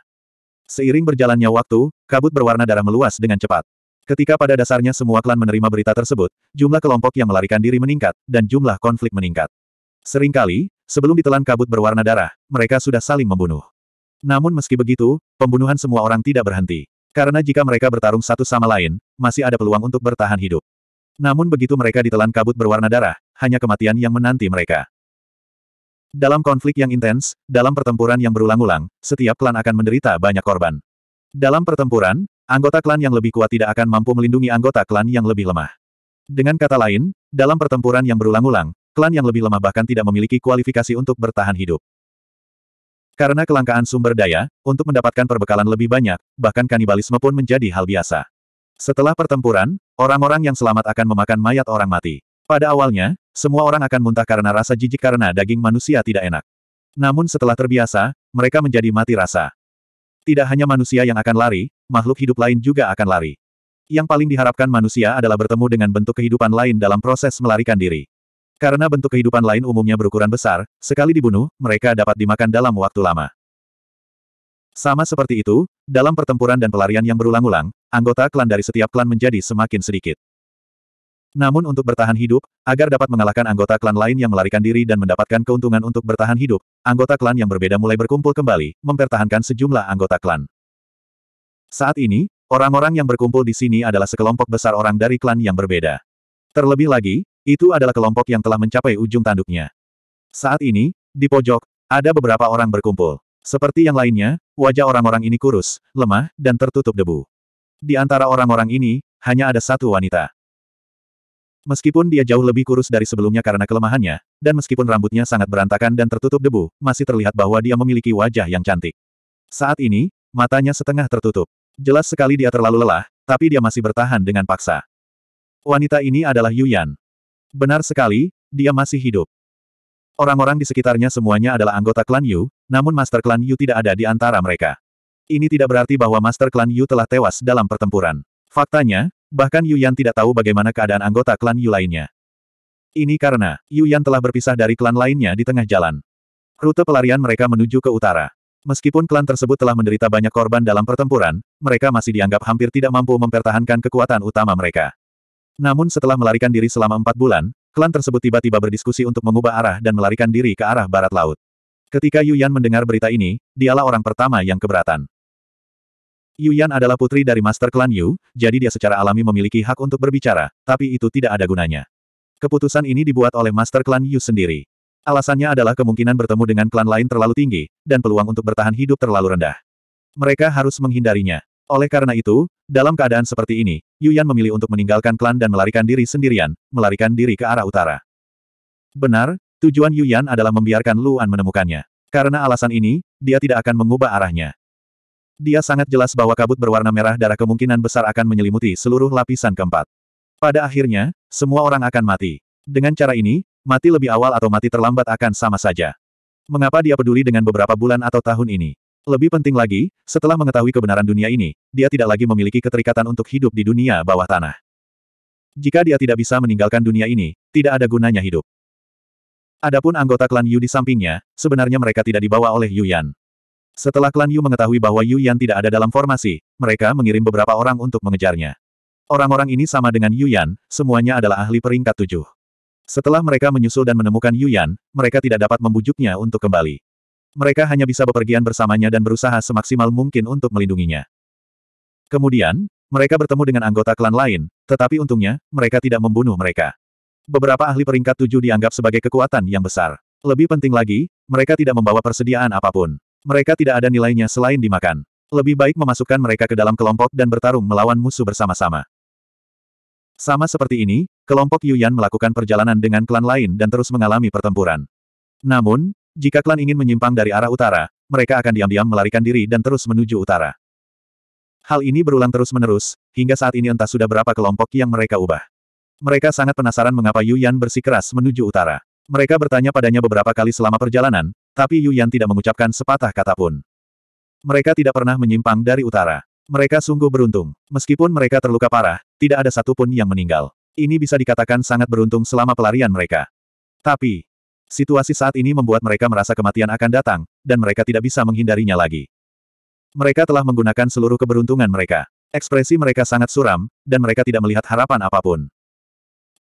Seiring berjalannya waktu, kabut berwarna darah meluas dengan cepat. Ketika pada dasarnya semua klan menerima berita tersebut, jumlah kelompok yang melarikan diri meningkat, dan jumlah konflik meningkat. Seringkali, sebelum ditelan kabut berwarna darah, mereka sudah saling membunuh. Namun meski begitu, pembunuhan semua orang tidak berhenti. Karena jika mereka bertarung satu sama lain, masih ada peluang untuk bertahan hidup. Namun begitu mereka ditelan kabut berwarna darah, hanya kematian yang menanti mereka. Dalam konflik yang intens, dalam pertempuran yang berulang-ulang, setiap klan akan menderita banyak korban. Dalam pertempuran, Anggota klan yang lebih kuat tidak akan mampu melindungi anggota klan yang lebih lemah. Dengan kata lain, dalam pertempuran yang berulang-ulang, klan yang lebih lemah bahkan tidak memiliki kualifikasi untuk bertahan hidup. Karena kelangkaan sumber daya, untuk mendapatkan perbekalan lebih banyak, bahkan kanibalisme pun menjadi hal biasa. Setelah pertempuran, orang-orang yang selamat akan memakan mayat orang mati. Pada awalnya, semua orang akan muntah karena rasa jijik karena daging manusia tidak enak. Namun setelah terbiasa, mereka menjadi mati rasa. Tidak hanya manusia yang akan lari, makhluk hidup lain juga akan lari. Yang paling diharapkan manusia adalah bertemu dengan bentuk kehidupan lain dalam proses melarikan diri. Karena bentuk kehidupan lain umumnya berukuran besar, sekali dibunuh, mereka dapat dimakan dalam waktu lama. Sama seperti itu, dalam pertempuran dan pelarian yang berulang-ulang, anggota klan dari setiap klan menjadi semakin sedikit. Namun untuk bertahan hidup, agar dapat mengalahkan anggota klan lain yang melarikan diri dan mendapatkan keuntungan untuk bertahan hidup, anggota klan yang berbeda mulai berkumpul kembali, mempertahankan sejumlah anggota klan. Saat ini, orang-orang yang berkumpul di sini adalah sekelompok besar orang dari klan yang berbeda. Terlebih lagi, itu adalah kelompok yang telah mencapai ujung tanduknya. Saat ini, di pojok, ada beberapa orang berkumpul. Seperti yang lainnya, wajah orang-orang ini kurus, lemah, dan tertutup debu. Di antara orang-orang ini, hanya ada satu wanita. Meskipun dia jauh lebih kurus dari sebelumnya karena kelemahannya, dan meskipun rambutnya sangat berantakan dan tertutup debu, masih terlihat bahwa dia memiliki wajah yang cantik. Saat ini, matanya setengah tertutup. Jelas sekali dia terlalu lelah, tapi dia masih bertahan dengan paksa. Wanita ini adalah Yuyan. Benar sekali, dia masih hidup. Orang-orang di sekitarnya semuanya adalah anggota klan Yu, namun Master Klan Yu tidak ada di antara mereka. Ini tidak berarti bahwa Master Klan Yu telah tewas dalam pertempuran. Faktanya, bahkan Yuyan tidak tahu bagaimana keadaan anggota klan Yu lainnya. Ini karena, Yuyan telah berpisah dari klan lainnya di tengah jalan. Rute pelarian mereka menuju ke utara. Meskipun klan tersebut telah menderita banyak korban dalam pertempuran, mereka masih dianggap hampir tidak mampu mempertahankan kekuatan utama mereka. Namun setelah melarikan diri selama empat bulan, klan tersebut tiba-tiba berdiskusi untuk mengubah arah dan melarikan diri ke arah barat laut. Ketika Yuyan mendengar berita ini, dialah orang pertama yang keberatan. Yuyan adalah putri dari Master Klan Yu, jadi dia secara alami memiliki hak untuk berbicara, tapi itu tidak ada gunanya. Keputusan ini dibuat oleh Master Klan Yu sendiri. Alasannya adalah kemungkinan bertemu dengan klan lain terlalu tinggi, dan peluang untuk bertahan hidup terlalu rendah. Mereka harus menghindarinya. Oleh karena itu, dalam keadaan seperti ini, Yuyan memilih untuk meninggalkan klan dan melarikan diri sendirian, melarikan diri ke arah utara. Benar, tujuan Yuyan adalah membiarkan Luan menemukannya. Karena alasan ini, dia tidak akan mengubah arahnya. Dia sangat jelas bahwa kabut berwarna merah darah kemungkinan besar akan menyelimuti seluruh lapisan keempat. Pada akhirnya, semua orang akan mati. Dengan cara ini, Mati lebih awal atau mati terlambat akan sama saja. Mengapa dia peduli dengan beberapa bulan atau tahun ini? Lebih penting lagi, setelah mengetahui kebenaran dunia ini, dia tidak lagi memiliki keterikatan untuk hidup di dunia bawah tanah. Jika dia tidak bisa meninggalkan dunia ini, tidak ada gunanya hidup. Adapun anggota klan Yu di sampingnya, sebenarnya mereka tidak dibawa oleh Yu Yan. Setelah klan Yu mengetahui bahwa Yu Yan tidak ada dalam formasi, mereka mengirim beberapa orang untuk mengejarnya. Orang-orang ini sama dengan Yu Yan, semuanya adalah ahli peringkat tujuh. Setelah mereka menyusul dan menemukan Yuyan, mereka tidak dapat membujuknya untuk kembali. Mereka hanya bisa bepergian bersamanya dan berusaha semaksimal mungkin untuk melindunginya. Kemudian, mereka bertemu dengan anggota klan lain, tetapi untungnya, mereka tidak membunuh mereka. Beberapa ahli peringkat tujuh dianggap sebagai kekuatan yang besar. Lebih penting lagi, mereka tidak membawa persediaan apapun. Mereka tidak ada nilainya selain dimakan. Lebih baik memasukkan mereka ke dalam kelompok dan bertarung melawan musuh bersama-sama. Sama seperti ini, kelompok Yuyan melakukan perjalanan dengan klan lain dan terus mengalami pertempuran. Namun, jika klan ingin menyimpang dari arah utara, mereka akan diam-diam melarikan diri dan terus menuju utara. Hal ini berulang terus-menerus, hingga saat ini entah sudah berapa kelompok yang mereka ubah. Mereka sangat penasaran mengapa Yuyan bersikeras menuju utara. Mereka bertanya padanya beberapa kali selama perjalanan, tapi Yuyan tidak mengucapkan sepatah kata pun. Mereka tidak pernah menyimpang dari utara. Mereka sungguh beruntung. Meskipun mereka terluka parah, tidak ada satupun yang meninggal. Ini bisa dikatakan sangat beruntung selama pelarian mereka. Tapi, situasi saat ini membuat mereka merasa kematian akan datang, dan mereka tidak bisa menghindarinya lagi. Mereka telah menggunakan seluruh keberuntungan mereka. Ekspresi mereka sangat suram, dan mereka tidak melihat harapan apapun.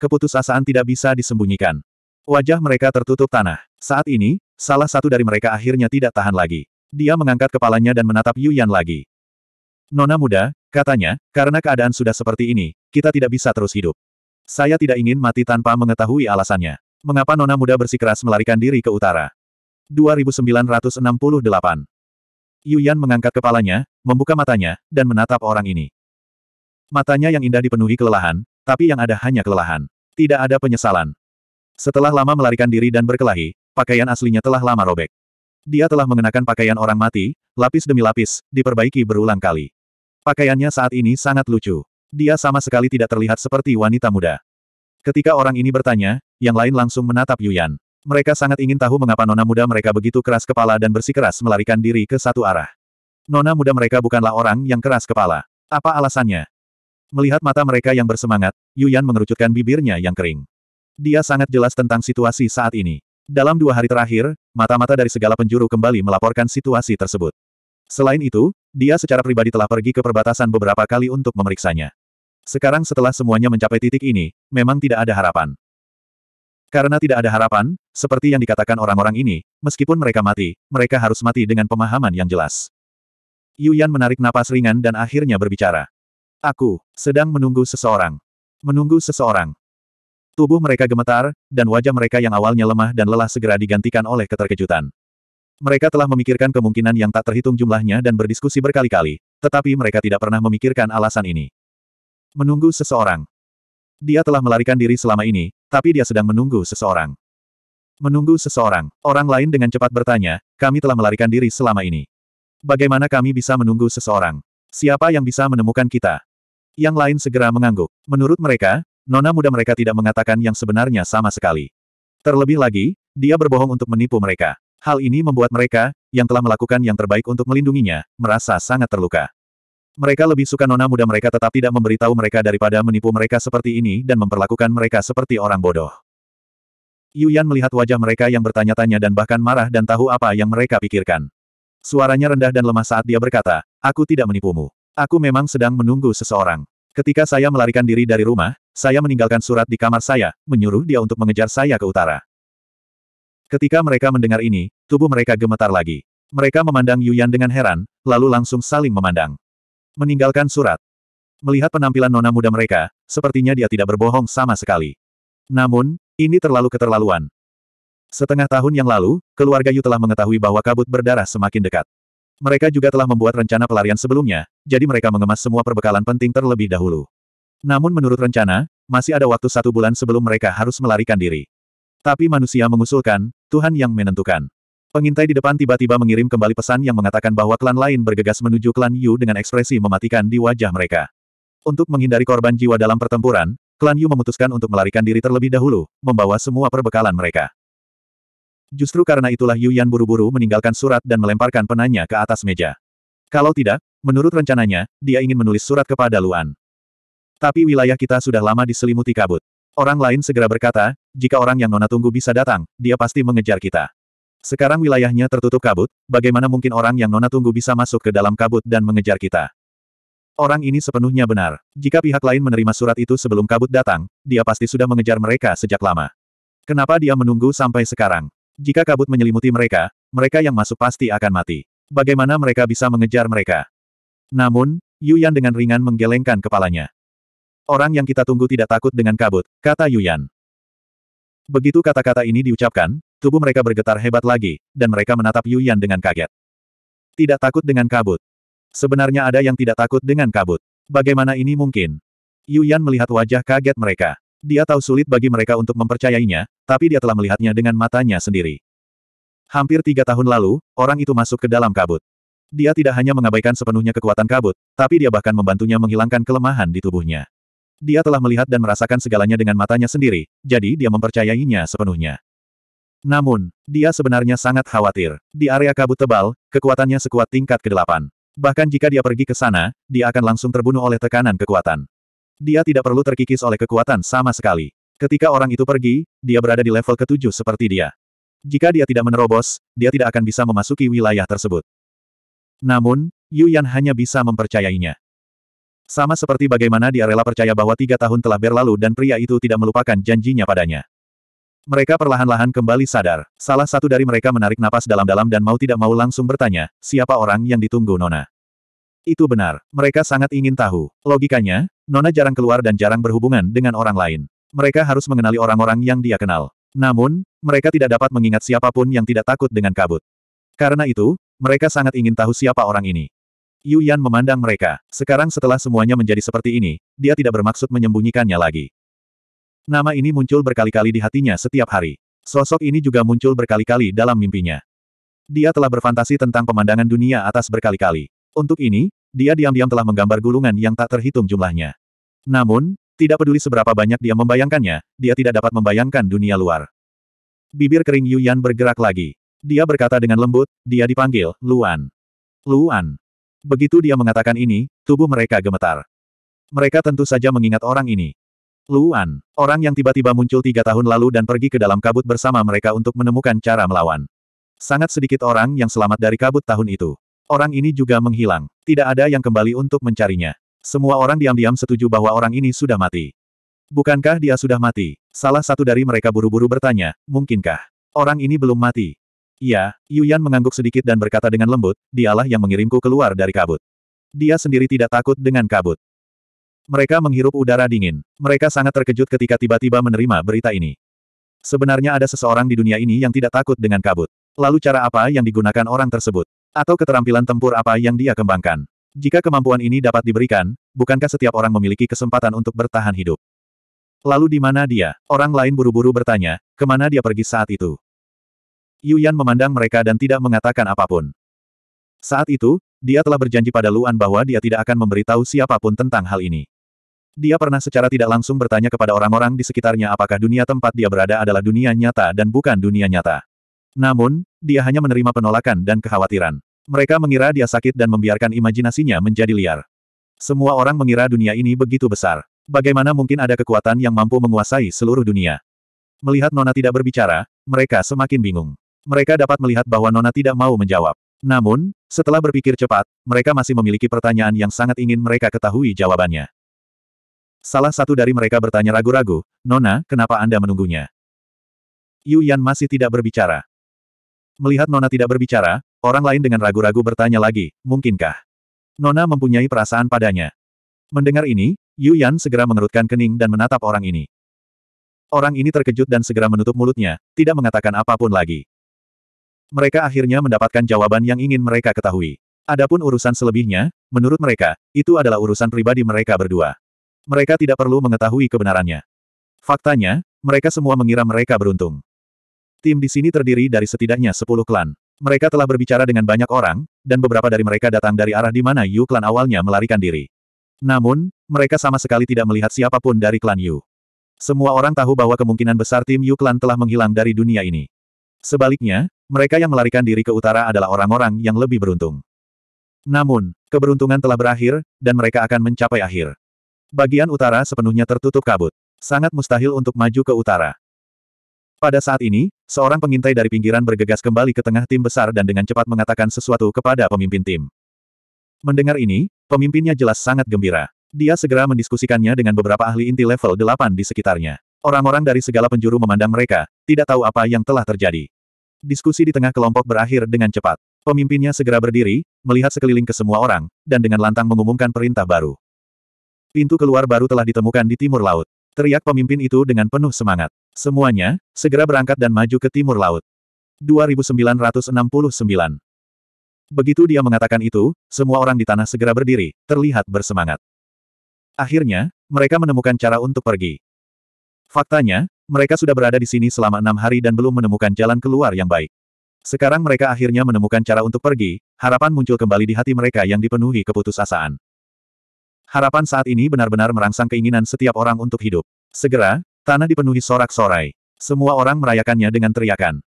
Keputusasaan tidak bisa disembunyikan. Wajah mereka tertutup tanah. Saat ini, salah satu dari mereka akhirnya tidak tahan lagi. Dia mengangkat kepalanya dan menatap Yan lagi. Nona muda, katanya, karena keadaan sudah seperti ini, kita tidak bisa terus hidup. Saya tidak ingin mati tanpa mengetahui alasannya. Mengapa Nona muda bersikeras melarikan diri ke utara? 2968 Yuyan mengangkat kepalanya, membuka matanya, dan menatap orang ini. Matanya yang indah dipenuhi kelelahan, tapi yang ada hanya kelelahan. Tidak ada penyesalan. Setelah lama melarikan diri dan berkelahi, pakaian aslinya telah lama robek. Dia telah mengenakan pakaian orang mati, lapis demi lapis, diperbaiki berulang kali. Pakaiannya saat ini sangat lucu. Dia sama sekali tidak terlihat seperti wanita muda. Ketika orang ini bertanya, yang lain langsung menatap Yuyan. Mereka sangat ingin tahu mengapa nona muda mereka begitu keras kepala dan bersikeras melarikan diri ke satu arah. Nona muda mereka bukanlah orang yang keras kepala. Apa alasannya? Melihat mata mereka yang bersemangat, Yuyan mengerucutkan bibirnya yang kering. Dia sangat jelas tentang situasi saat ini. Dalam dua hari terakhir, mata-mata dari segala penjuru kembali melaporkan situasi tersebut. Selain itu, dia secara pribadi telah pergi ke perbatasan beberapa kali untuk memeriksanya. Sekarang setelah semuanya mencapai titik ini, memang tidak ada harapan. Karena tidak ada harapan, seperti yang dikatakan orang-orang ini, meskipun mereka mati, mereka harus mati dengan pemahaman yang jelas. Yuyan menarik napas ringan dan akhirnya berbicara. Aku sedang menunggu seseorang. Menunggu seseorang. Tubuh mereka gemetar, dan wajah mereka yang awalnya lemah dan lelah segera digantikan oleh keterkejutan. Mereka telah memikirkan kemungkinan yang tak terhitung jumlahnya dan berdiskusi berkali-kali, tetapi mereka tidak pernah memikirkan alasan ini. Menunggu seseorang. Dia telah melarikan diri selama ini, tapi dia sedang menunggu seseorang. Menunggu seseorang. Orang lain dengan cepat bertanya, kami telah melarikan diri selama ini. Bagaimana kami bisa menunggu seseorang? Siapa yang bisa menemukan kita? Yang lain segera mengangguk. Menurut mereka, nona muda mereka tidak mengatakan yang sebenarnya sama sekali. Terlebih lagi, dia berbohong untuk menipu mereka. Hal ini membuat mereka, yang telah melakukan yang terbaik untuk melindunginya, merasa sangat terluka. Mereka lebih suka nona muda mereka tetap tidak memberitahu mereka daripada menipu mereka seperti ini dan memperlakukan mereka seperti orang bodoh. Yuyan melihat wajah mereka yang bertanya-tanya dan bahkan marah dan tahu apa yang mereka pikirkan. Suaranya rendah dan lemah saat dia berkata, Aku tidak menipumu. Aku memang sedang menunggu seseorang. Ketika saya melarikan diri dari rumah, saya meninggalkan surat di kamar saya, menyuruh dia untuk mengejar saya ke utara. Ketika mereka mendengar ini, tubuh mereka gemetar lagi. Mereka memandang Yuyan dengan heran, lalu langsung saling memandang. Meninggalkan surat. Melihat penampilan nona muda mereka, sepertinya dia tidak berbohong sama sekali. Namun, ini terlalu keterlaluan. Setengah tahun yang lalu, keluarga Yu telah mengetahui bahwa kabut berdarah semakin dekat. Mereka juga telah membuat rencana pelarian sebelumnya, jadi mereka mengemas semua perbekalan penting terlebih dahulu. Namun menurut rencana, masih ada waktu satu bulan sebelum mereka harus melarikan diri. Tapi manusia mengusulkan, Tuhan yang menentukan. Pengintai di depan tiba-tiba mengirim kembali pesan yang mengatakan bahwa klan lain bergegas menuju klan Yu dengan ekspresi mematikan di wajah mereka. Untuk menghindari korban jiwa dalam pertempuran, klan Yu memutuskan untuk melarikan diri terlebih dahulu, membawa semua perbekalan mereka. Justru karena itulah Yu Yan buru-buru meninggalkan surat dan melemparkan penanya ke atas meja. Kalau tidak, menurut rencananya, dia ingin menulis surat kepada Luan. Tapi wilayah kita sudah lama diselimuti kabut. Orang lain segera berkata, jika orang yang Nona tunggu bisa datang, dia pasti mengejar kita. Sekarang wilayahnya tertutup kabut, bagaimana mungkin orang yang Nona tunggu bisa masuk ke dalam kabut dan mengejar kita? Orang ini sepenuhnya benar. Jika pihak lain menerima surat itu sebelum kabut datang, dia pasti sudah mengejar mereka sejak lama. Kenapa dia menunggu sampai sekarang? Jika kabut menyelimuti mereka, mereka yang masuk pasti akan mati. Bagaimana mereka bisa mengejar mereka? Namun, Yuan dengan ringan menggelengkan kepalanya. Orang yang kita tunggu tidak takut dengan kabut, kata Yuan. Begitu kata-kata ini diucapkan, tubuh mereka bergetar hebat lagi, dan mereka menatap Yuyan dengan kaget. Tidak takut dengan kabut. Sebenarnya ada yang tidak takut dengan kabut. Bagaimana ini mungkin? Yuyan melihat wajah kaget mereka. Dia tahu sulit bagi mereka untuk mempercayainya, tapi dia telah melihatnya dengan matanya sendiri. Hampir tiga tahun lalu, orang itu masuk ke dalam kabut. Dia tidak hanya mengabaikan sepenuhnya kekuatan kabut, tapi dia bahkan membantunya menghilangkan kelemahan di tubuhnya. Dia telah melihat dan merasakan segalanya dengan matanya sendiri, jadi dia mempercayainya sepenuhnya. Namun, dia sebenarnya sangat khawatir. Di area kabut tebal, kekuatannya sekuat tingkat ke-8. Bahkan jika dia pergi ke sana, dia akan langsung terbunuh oleh tekanan kekuatan. Dia tidak perlu terkikis oleh kekuatan sama sekali. Ketika orang itu pergi, dia berada di level ketujuh seperti dia. Jika dia tidak menerobos, dia tidak akan bisa memasuki wilayah tersebut. Namun, Yu Yan hanya bisa mempercayainya. Sama seperti bagaimana dia rela percaya bahwa tiga tahun telah berlalu dan pria itu tidak melupakan janjinya padanya. Mereka perlahan-lahan kembali sadar. Salah satu dari mereka menarik napas dalam-dalam dan mau tidak mau langsung bertanya, siapa orang yang ditunggu Nona? Itu benar. Mereka sangat ingin tahu. Logikanya, Nona jarang keluar dan jarang berhubungan dengan orang lain. Mereka harus mengenali orang-orang yang dia kenal. Namun, mereka tidak dapat mengingat siapapun yang tidak takut dengan kabut. Karena itu, mereka sangat ingin tahu siapa orang ini. Yu Yan memandang mereka. Sekarang setelah semuanya menjadi seperti ini, dia tidak bermaksud menyembunyikannya lagi. Nama ini muncul berkali-kali di hatinya setiap hari. Sosok ini juga muncul berkali-kali dalam mimpinya. Dia telah berfantasi tentang pemandangan dunia atas berkali-kali. Untuk ini, dia diam-diam telah menggambar gulungan yang tak terhitung jumlahnya. Namun, tidak peduli seberapa banyak dia membayangkannya, dia tidak dapat membayangkan dunia luar. Bibir kering Yu Yan bergerak lagi. Dia berkata dengan lembut, dia dipanggil, Luan. Luan. Begitu dia mengatakan ini, tubuh mereka gemetar. Mereka tentu saja mengingat orang ini. Luan, orang yang tiba-tiba muncul tiga tahun lalu dan pergi ke dalam kabut bersama mereka untuk menemukan cara melawan. Sangat sedikit orang yang selamat dari kabut tahun itu. Orang ini juga menghilang. Tidak ada yang kembali untuk mencarinya. Semua orang diam-diam setuju bahwa orang ini sudah mati. Bukankah dia sudah mati? Salah satu dari mereka buru-buru bertanya, mungkinkah? Orang ini belum mati. Iya, Yuyan mengangguk sedikit dan berkata dengan lembut, dialah yang mengirimku keluar dari kabut. Dia sendiri tidak takut dengan kabut. Mereka menghirup udara dingin. Mereka sangat terkejut ketika tiba-tiba menerima berita ini. Sebenarnya ada seseorang di dunia ini yang tidak takut dengan kabut. Lalu cara apa yang digunakan orang tersebut? Atau keterampilan tempur apa yang dia kembangkan? Jika kemampuan ini dapat diberikan, bukankah setiap orang memiliki kesempatan untuk bertahan hidup? Lalu di mana dia? Orang lain buru-buru bertanya, kemana dia pergi saat itu? Yuyan memandang mereka dan tidak mengatakan apapun. Saat itu, dia telah berjanji pada Luan bahwa dia tidak akan memberitahu siapapun tentang hal ini. Dia pernah secara tidak langsung bertanya kepada orang-orang di sekitarnya apakah dunia tempat dia berada adalah dunia nyata dan bukan dunia nyata. Namun, dia hanya menerima penolakan dan kekhawatiran. Mereka mengira dia sakit dan membiarkan imajinasinya menjadi liar. Semua orang mengira dunia ini begitu besar. Bagaimana mungkin ada kekuatan yang mampu menguasai seluruh dunia? Melihat Nona tidak berbicara, mereka semakin bingung. Mereka dapat melihat bahwa Nona tidak mau menjawab. Namun, setelah berpikir cepat, mereka masih memiliki pertanyaan yang sangat ingin mereka ketahui jawabannya. Salah satu dari mereka bertanya ragu-ragu, Nona, kenapa Anda menunggunya? Yu Yan masih tidak berbicara. Melihat Nona tidak berbicara, orang lain dengan ragu-ragu bertanya lagi, mungkinkah? Nona mempunyai perasaan padanya. Mendengar ini, Yu Yan segera mengerutkan kening dan menatap orang ini. Orang ini terkejut dan segera menutup mulutnya, tidak mengatakan apapun lagi. Mereka akhirnya mendapatkan jawaban yang ingin mereka ketahui. Adapun urusan selebihnya, menurut mereka, itu adalah urusan pribadi mereka berdua. Mereka tidak perlu mengetahui kebenarannya. Faktanya, mereka semua mengira mereka beruntung. Tim di sini terdiri dari setidaknya 10 klan. Mereka telah berbicara dengan banyak orang, dan beberapa dari mereka datang dari arah di mana Yu klan awalnya melarikan diri. Namun, mereka sama sekali tidak melihat siapapun dari klan Yu. Semua orang tahu bahwa kemungkinan besar tim Yu klan telah menghilang dari dunia ini. Sebaliknya, mereka yang melarikan diri ke utara adalah orang-orang yang lebih beruntung. Namun, keberuntungan telah berakhir, dan mereka akan mencapai akhir. Bagian utara sepenuhnya tertutup kabut. Sangat mustahil untuk maju ke utara. Pada saat ini, seorang pengintai dari pinggiran bergegas kembali ke tengah tim besar dan dengan cepat mengatakan sesuatu kepada pemimpin tim. Mendengar ini, pemimpinnya jelas sangat gembira. Dia segera mendiskusikannya dengan beberapa ahli inti level 8 di sekitarnya. Orang-orang dari segala penjuru memandang mereka, tidak tahu apa yang telah terjadi. Diskusi di tengah kelompok berakhir dengan cepat. Pemimpinnya segera berdiri, melihat sekeliling ke semua orang, dan dengan lantang mengumumkan perintah baru. Pintu keluar baru telah ditemukan di timur laut. Teriak pemimpin itu dengan penuh semangat. Semuanya, segera berangkat dan maju ke timur laut. 2969 Begitu dia mengatakan itu, semua orang di tanah segera berdiri, terlihat bersemangat. Akhirnya, mereka menemukan cara untuk pergi. Faktanya, mereka sudah berada di sini selama enam hari dan belum menemukan jalan keluar yang baik. Sekarang mereka akhirnya menemukan cara untuk pergi, harapan muncul kembali di hati mereka yang dipenuhi keputusasaan. Harapan saat ini benar-benar merangsang keinginan setiap orang untuk hidup. Segera, tanah dipenuhi sorak-sorai. Semua orang merayakannya dengan teriakan.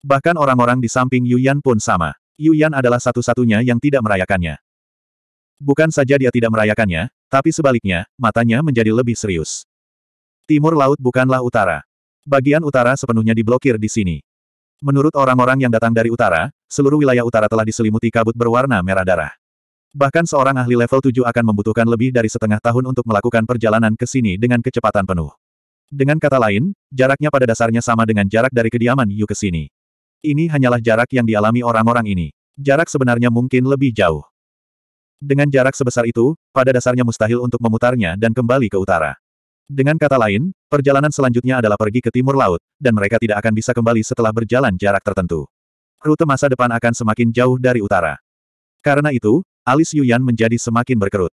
Bahkan orang-orang di samping Yuyan pun sama. Yuyan adalah satu-satunya yang tidak merayakannya. Bukan saja dia tidak merayakannya, tapi sebaliknya, matanya menjadi lebih serius. Timur laut bukanlah utara. Bagian utara sepenuhnya diblokir di sini. Menurut orang-orang yang datang dari utara, seluruh wilayah utara telah diselimuti kabut berwarna merah darah. Bahkan seorang ahli level 7 akan membutuhkan lebih dari setengah tahun untuk melakukan perjalanan ke sini dengan kecepatan penuh. Dengan kata lain, jaraknya pada dasarnya sama dengan jarak dari kediaman Yu ke sini. Ini hanyalah jarak yang dialami orang-orang ini. Jarak sebenarnya mungkin lebih jauh. Dengan jarak sebesar itu, pada dasarnya mustahil untuk memutarnya dan kembali ke utara. Dengan kata lain, perjalanan selanjutnya adalah pergi ke timur laut, dan mereka tidak akan bisa kembali setelah berjalan jarak tertentu. Rute masa depan akan semakin jauh dari utara. Karena itu, alis Yuyan menjadi semakin berkerut.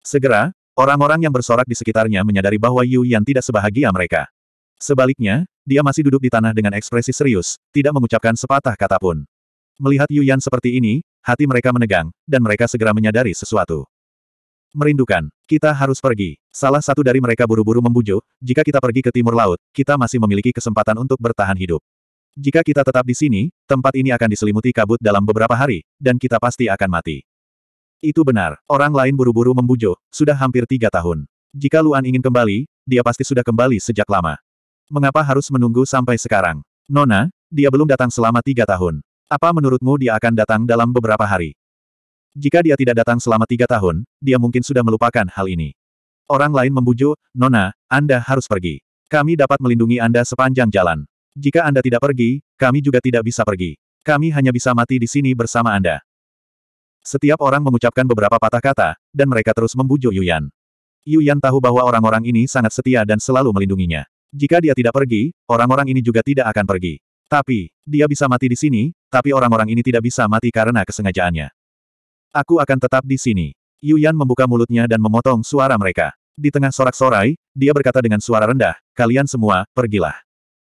Segera, orang-orang yang bersorak di sekitarnya menyadari bahwa Yuyan tidak sebahagia mereka. Sebaliknya, dia masih duduk di tanah dengan ekspresi serius, tidak mengucapkan sepatah kata pun. Melihat Yuyan seperti ini, hati mereka menegang, dan mereka segera menyadari sesuatu merindukan. Kita harus pergi. Salah satu dari mereka buru-buru membujuk, jika kita pergi ke timur laut, kita masih memiliki kesempatan untuk bertahan hidup. Jika kita tetap di sini, tempat ini akan diselimuti kabut dalam beberapa hari, dan kita pasti akan mati. Itu benar, orang lain buru-buru membujuk, sudah hampir tiga tahun. Jika Luan ingin kembali, dia pasti sudah kembali sejak lama. Mengapa harus menunggu sampai sekarang? Nona, dia belum datang selama tiga tahun. Apa menurutmu dia akan datang dalam beberapa hari? Jika dia tidak datang selama tiga tahun, dia mungkin sudah melupakan hal ini. Orang lain membujuk, Nona, Anda harus pergi. Kami dapat melindungi Anda sepanjang jalan. Jika Anda tidak pergi, kami juga tidak bisa pergi. Kami hanya bisa mati di sini bersama Anda. Setiap orang mengucapkan beberapa patah kata, dan mereka terus membujuk Yuyan. Yuyan tahu bahwa orang-orang ini sangat setia dan selalu melindunginya. Jika dia tidak pergi, orang-orang ini juga tidak akan pergi. Tapi, dia bisa mati di sini, tapi orang-orang ini tidak bisa mati karena kesengajaannya. Aku akan tetap di sini. Yuyan membuka mulutnya dan memotong suara mereka. Di tengah sorak-sorai, dia berkata dengan suara rendah, kalian semua, pergilah.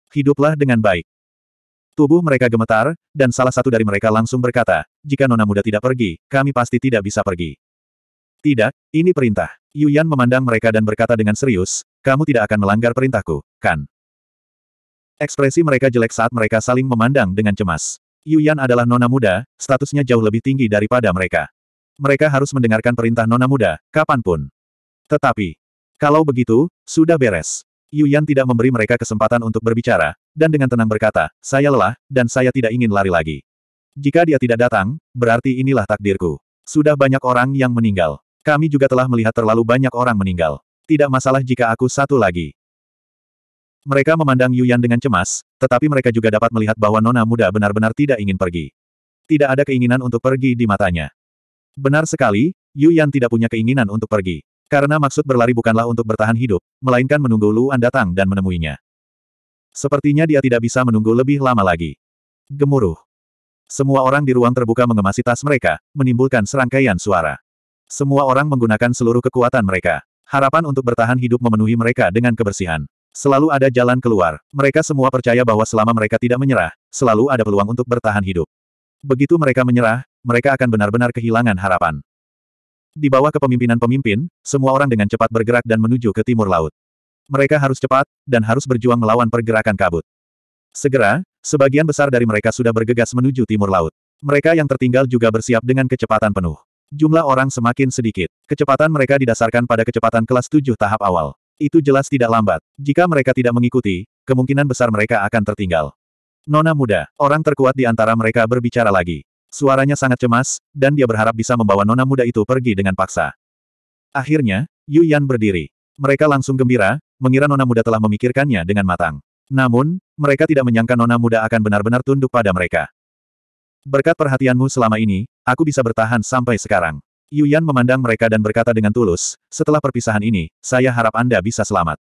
Hiduplah dengan baik. Tubuh mereka gemetar, dan salah satu dari mereka langsung berkata, jika nona muda tidak pergi, kami pasti tidak bisa pergi. Tidak, ini perintah. Yuyan memandang mereka dan berkata dengan serius, kamu tidak akan melanggar perintahku, kan? Ekspresi mereka jelek saat mereka saling memandang dengan cemas. Yuyan adalah nona muda, statusnya jauh lebih tinggi daripada mereka mereka harus mendengarkan perintah nona muda, kapanpun. Tetapi, kalau begitu, sudah beres. Yuyan tidak memberi mereka kesempatan untuk berbicara, dan dengan tenang berkata, saya lelah, dan saya tidak ingin lari lagi. Jika dia tidak datang, berarti inilah takdirku. Sudah banyak orang yang meninggal. Kami juga telah melihat terlalu banyak orang meninggal. Tidak masalah jika aku satu lagi. Mereka memandang Yuyan dengan cemas, tetapi mereka juga dapat melihat bahwa Nona Muda benar-benar tidak ingin pergi. Tidak ada keinginan untuk pergi di matanya. Benar sekali, Yu Yan tidak punya keinginan untuk pergi. Karena maksud berlari bukanlah untuk bertahan hidup, melainkan menunggu Luan datang dan menemuinya. Sepertinya dia tidak bisa menunggu lebih lama lagi. Gemuruh. Semua orang di ruang terbuka mengemasi tas mereka, menimbulkan serangkaian suara. Semua orang menggunakan seluruh kekuatan mereka. Harapan untuk bertahan hidup memenuhi mereka dengan kebersihan. Selalu ada jalan keluar. Mereka semua percaya bahwa selama mereka tidak menyerah, selalu ada peluang untuk bertahan hidup. Begitu mereka menyerah, mereka akan benar-benar kehilangan harapan. Di bawah kepemimpinan pemimpin, semua orang dengan cepat bergerak dan menuju ke timur laut. Mereka harus cepat, dan harus berjuang melawan pergerakan kabut. Segera, sebagian besar dari mereka sudah bergegas menuju timur laut. Mereka yang tertinggal juga bersiap dengan kecepatan penuh. Jumlah orang semakin sedikit. Kecepatan mereka didasarkan pada kecepatan kelas 7 tahap awal. Itu jelas tidak lambat. Jika mereka tidak mengikuti, kemungkinan besar mereka akan tertinggal. Nona muda, orang terkuat di antara mereka berbicara lagi. Suaranya sangat cemas, dan dia berharap bisa membawa nona muda itu pergi dengan paksa. Akhirnya, Yu Yan berdiri. Mereka langsung gembira, mengira nona muda telah memikirkannya dengan matang. Namun, mereka tidak menyangka nona muda akan benar-benar tunduk pada mereka. Berkat perhatianmu selama ini, aku bisa bertahan sampai sekarang. Yu Yan memandang mereka dan berkata dengan tulus, setelah perpisahan ini, saya harap Anda bisa selamat.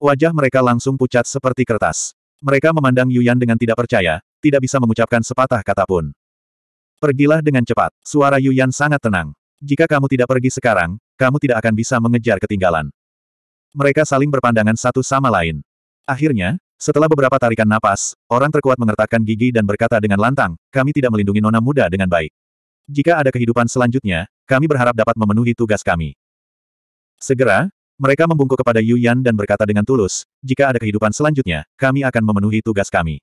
Wajah mereka langsung pucat seperti kertas. Mereka memandang Yu Yan dengan tidak percaya, tidak bisa mengucapkan sepatah kata pun. Pergilah dengan cepat. Suara Yuyan sangat tenang. Jika kamu tidak pergi sekarang, kamu tidak akan bisa mengejar ketinggalan. Mereka saling berpandangan satu sama lain. Akhirnya, setelah beberapa tarikan napas, orang terkuat mengertakkan gigi dan berkata dengan lantang, kami tidak melindungi nona muda dengan baik. Jika ada kehidupan selanjutnya, kami berharap dapat memenuhi tugas kami. Segera, mereka membungkuk kepada Yu Yan dan berkata dengan tulus, jika ada kehidupan selanjutnya, kami akan memenuhi tugas kami.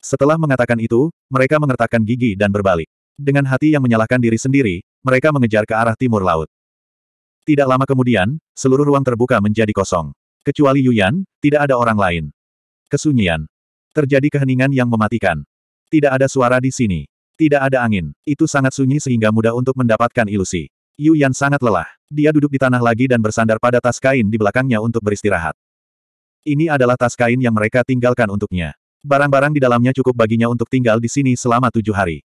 Setelah mengatakan itu, mereka mengertakkan gigi dan berbalik. Dengan hati yang menyalahkan diri sendiri, mereka mengejar ke arah timur laut. Tidak lama kemudian, seluruh ruang terbuka menjadi kosong. Kecuali Yuyan, tidak ada orang lain. Kesunyian. Terjadi keheningan yang mematikan. Tidak ada suara di sini. Tidak ada angin. Itu sangat sunyi sehingga mudah untuk mendapatkan ilusi. Yuyan sangat lelah. Dia duduk di tanah lagi dan bersandar pada tas kain di belakangnya untuk beristirahat. Ini adalah tas kain yang mereka tinggalkan untuknya. Barang-barang di dalamnya cukup baginya untuk tinggal di sini selama tujuh hari.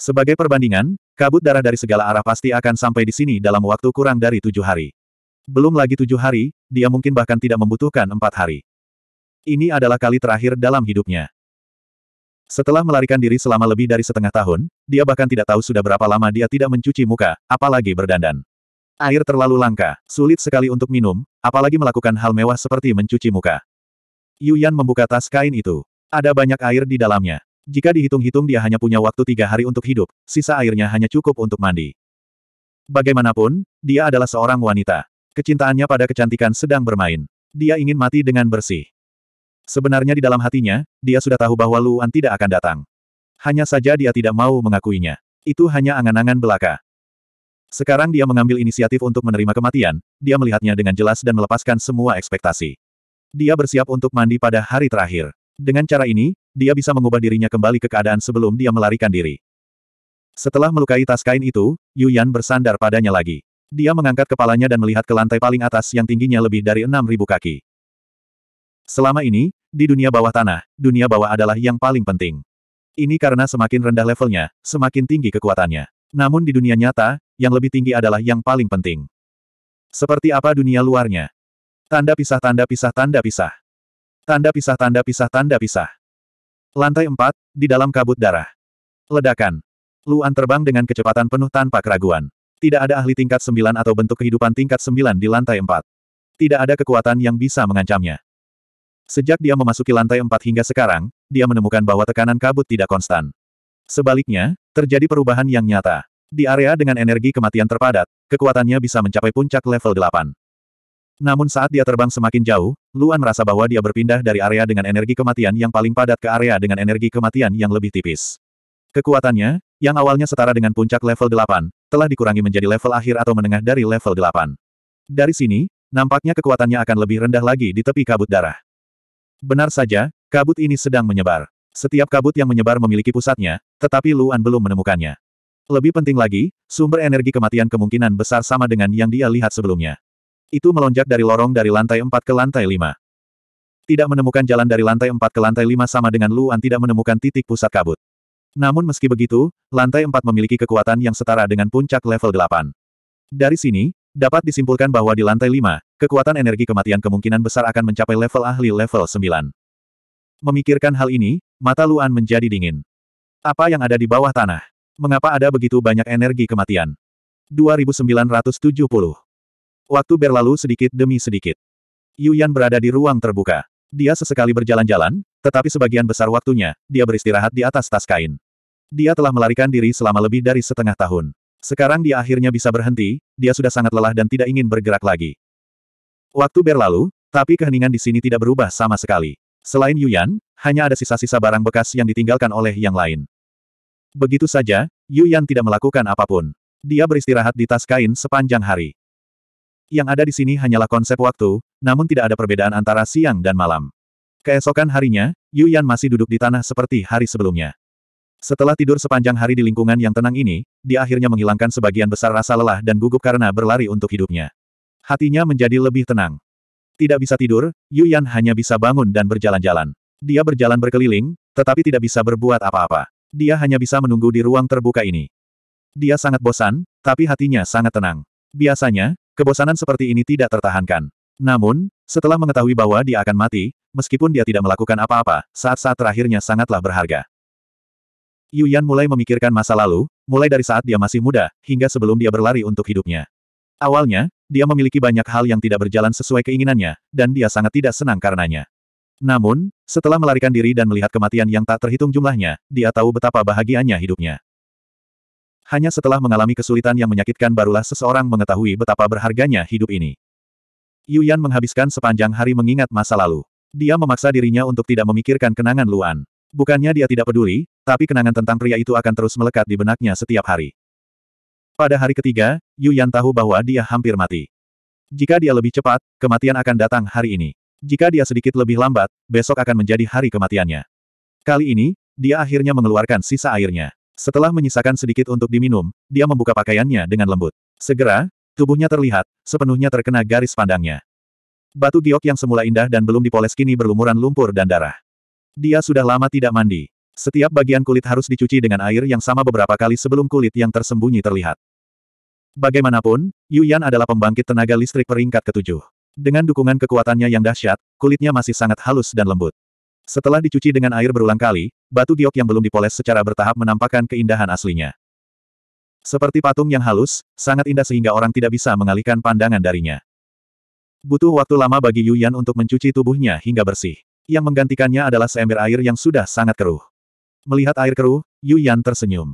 Sebagai perbandingan, kabut darah dari segala arah pasti akan sampai di sini dalam waktu kurang dari tujuh hari. Belum lagi tujuh hari, dia mungkin bahkan tidak membutuhkan empat hari. Ini adalah kali terakhir dalam hidupnya. Setelah melarikan diri selama lebih dari setengah tahun, dia bahkan tidak tahu sudah berapa lama dia tidak mencuci muka, apalagi berdandan. Air terlalu langka, sulit sekali untuk minum, apalagi melakukan hal mewah seperti mencuci muka. Yuyan membuka tas kain itu. Ada banyak air di dalamnya. Jika dihitung-hitung dia hanya punya waktu tiga hari untuk hidup, sisa airnya hanya cukup untuk mandi. Bagaimanapun, dia adalah seorang wanita. Kecintaannya pada kecantikan sedang bermain. Dia ingin mati dengan bersih. Sebenarnya di dalam hatinya, dia sudah tahu bahwa Luan tidak akan datang. Hanya saja dia tidak mau mengakuinya. Itu hanya angan-angan belaka. Sekarang dia mengambil inisiatif untuk menerima kematian, dia melihatnya dengan jelas dan melepaskan semua ekspektasi. Dia bersiap untuk mandi pada hari terakhir. Dengan cara ini, dia bisa mengubah dirinya kembali ke keadaan sebelum dia melarikan diri. Setelah melukai tas kain itu, Yu Yan bersandar padanya lagi. Dia mengangkat kepalanya dan melihat ke lantai paling atas yang tingginya lebih dari 6.000 kaki. Selama ini, di dunia bawah tanah, dunia bawah adalah yang paling penting. Ini karena semakin rendah levelnya, semakin tinggi kekuatannya. Namun di dunia nyata, yang lebih tinggi adalah yang paling penting. Seperti apa dunia luarnya? Tanda pisah tanda pisah tanda pisah. Tanda pisah tanda pisah tanda pisah. Lantai 4, di dalam kabut darah. Ledakan. Luan terbang dengan kecepatan penuh tanpa keraguan. Tidak ada ahli tingkat 9 atau bentuk kehidupan tingkat 9 di lantai 4. Tidak ada kekuatan yang bisa mengancamnya. Sejak dia memasuki lantai 4 hingga sekarang, dia menemukan bahwa tekanan kabut tidak konstan. Sebaliknya, terjadi perubahan yang nyata. Di area dengan energi kematian terpadat, kekuatannya bisa mencapai puncak level 8. Namun saat dia terbang semakin jauh, Luan merasa bahwa dia berpindah dari area dengan energi kematian yang paling padat ke area dengan energi kematian yang lebih tipis. Kekuatannya, yang awalnya setara dengan puncak level 8, telah dikurangi menjadi level akhir atau menengah dari level 8. Dari sini, nampaknya kekuatannya akan lebih rendah lagi di tepi kabut darah. Benar saja, kabut ini sedang menyebar. Setiap kabut yang menyebar memiliki pusatnya, tetapi Luan belum menemukannya. Lebih penting lagi, sumber energi kematian kemungkinan besar sama dengan yang dia lihat sebelumnya itu melonjak dari lorong dari lantai 4 ke lantai 5. Tidak menemukan jalan dari lantai 4 ke lantai 5 sama dengan Luan tidak menemukan titik pusat kabut. Namun meski begitu, lantai 4 memiliki kekuatan yang setara dengan puncak level 8. Dari sini, dapat disimpulkan bahwa di lantai 5, kekuatan energi kematian kemungkinan besar akan mencapai level ahli level 9. Memikirkan hal ini, mata Luan menjadi dingin. Apa yang ada di bawah tanah? Mengapa ada begitu banyak energi kematian? 2970 Waktu berlalu sedikit demi sedikit. Yuan berada di ruang terbuka. Dia sesekali berjalan-jalan, tetapi sebagian besar waktunya, dia beristirahat di atas tas kain. Dia telah melarikan diri selama lebih dari setengah tahun. Sekarang dia akhirnya bisa berhenti, dia sudah sangat lelah dan tidak ingin bergerak lagi. Waktu berlalu, tapi keheningan di sini tidak berubah sama sekali. Selain Yuan, hanya ada sisa-sisa barang bekas yang ditinggalkan oleh yang lain. Begitu saja, Yuan tidak melakukan apapun. Dia beristirahat di tas kain sepanjang hari. Yang ada di sini hanyalah konsep waktu, namun tidak ada perbedaan antara siang dan malam. Keesokan harinya, Yu Yan masih duduk di tanah seperti hari sebelumnya. Setelah tidur sepanjang hari di lingkungan yang tenang ini, dia akhirnya menghilangkan sebagian besar rasa lelah dan gugup karena berlari untuk hidupnya. Hatinya menjadi lebih tenang. Tidak bisa tidur, Yu Yan hanya bisa bangun dan berjalan-jalan. Dia berjalan berkeliling, tetapi tidak bisa berbuat apa-apa. Dia hanya bisa menunggu di ruang terbuka ini. Dia sangat bosan, tapi hatinya sangat tenang. Biasanya, Kebosanan seperti ini tidak tertahankan. Namun, setelah mengetahui bahwa dia akan mati, meskipun dia tidak melakukan apa-apa, saat-saat terakhirnya sangatlah berharga. Yuan mulai memikirkan masa lalu, mulai dari saat dia masih muda, hingga sebelum dia berlari untuk hidupnya. Awalnya, dia memiliki banyak hal yang tidak berjalan sesuai keinginannya, dan dia sangat tidak senang karenanya. Namun, setelah melarikan diri dan melihat kematian yang tak terhitung jumlahnya, dia tahu betapa bahagianya hidupnya. Hanya setelah mengalami kesulitan yang menyakitkan barulah seseorang mengetahui betapa berharganya hidup ini. Yuan menghabiskan sepanjang hari mengingat masa lalu. Dia memaksa dirinya untuk tidak memikirkan kenangan Luan. Bukannya dia tidak peduli, tapi kenangan tentang pria itu akan terus melekat di benaknya setiap hari. Pada hari ketiga, Yuan tahu bahwa dia hampir mati. Jika dia lebih cepat, kematian akan datang hari ini. Jika dia sedikit lebih lambat, besok akan menjadi hari kematiannya. Kali ini, dia akhirnya mengeluarkan sisa airnya. Setelah menyisakan sedikit untuk diminum, dia membuka pakaiannya dengan lembut. Segera, tubuhnya terlihat, sepenuhnya terkena garis pandangnya. Batu giok yang semula indah dan belum dipoles kini berlumuran lumpur dan darah. Dia sudah lama tidak mandi. Setiap bagian kulit harus dicuci dengan air yang sama beberapa kali sebelum kulit yang tersembunyi terlihat. Bagaimanapun, Yu Yan adalah pembangkit tenaga listrik peringkat ketujuh. Dengan dukungan kekuatannya yang dahsyat, kulitnya masih sangat halus dan lembut. Setelah dicuci dengan air berulang kali, batu giok yang belum dipoles secara bertahap menampakkan keindahan aslinya. Seperti patung yang halus, sangat indah sehingga orang tidak bisa mengalihkan pandangan darinya. Butuh waktu lama bagi Yuyan untuk mencuci tubuhnya hingga bersih. Yang menggantikannya adalah seember air yang sudah sangat keruh. Melihat air keruh, Yuyan tersenyum.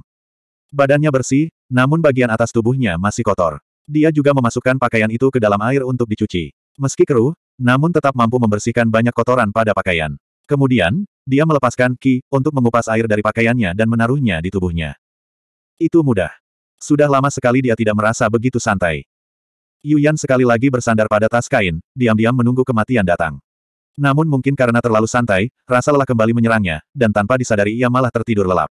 Badannya bersih, namun bagian atas tubuhnya masih kotor. Dia juga memasukkan pakaian itu ke dalam air untuk dicuci. Meski keruh, namun tetap mampu membersihkan banyak kotoran pada pakaian. Kemudian, dia melepaskan Ki untuk mengupas air dari pakaiannya dan menaruhnya di tubuhnya. Itu mudah. Sudah lama sekali dia tidak merasa begitu santai. Yuyan sekali lagi bersandar pada tas kain, diam-diam menunggu kematian datang. Namun mungkin karena terlalu santai, rasa lelah kembali menyerangnya, dan tanpa disadari ia malah tertidur lelap.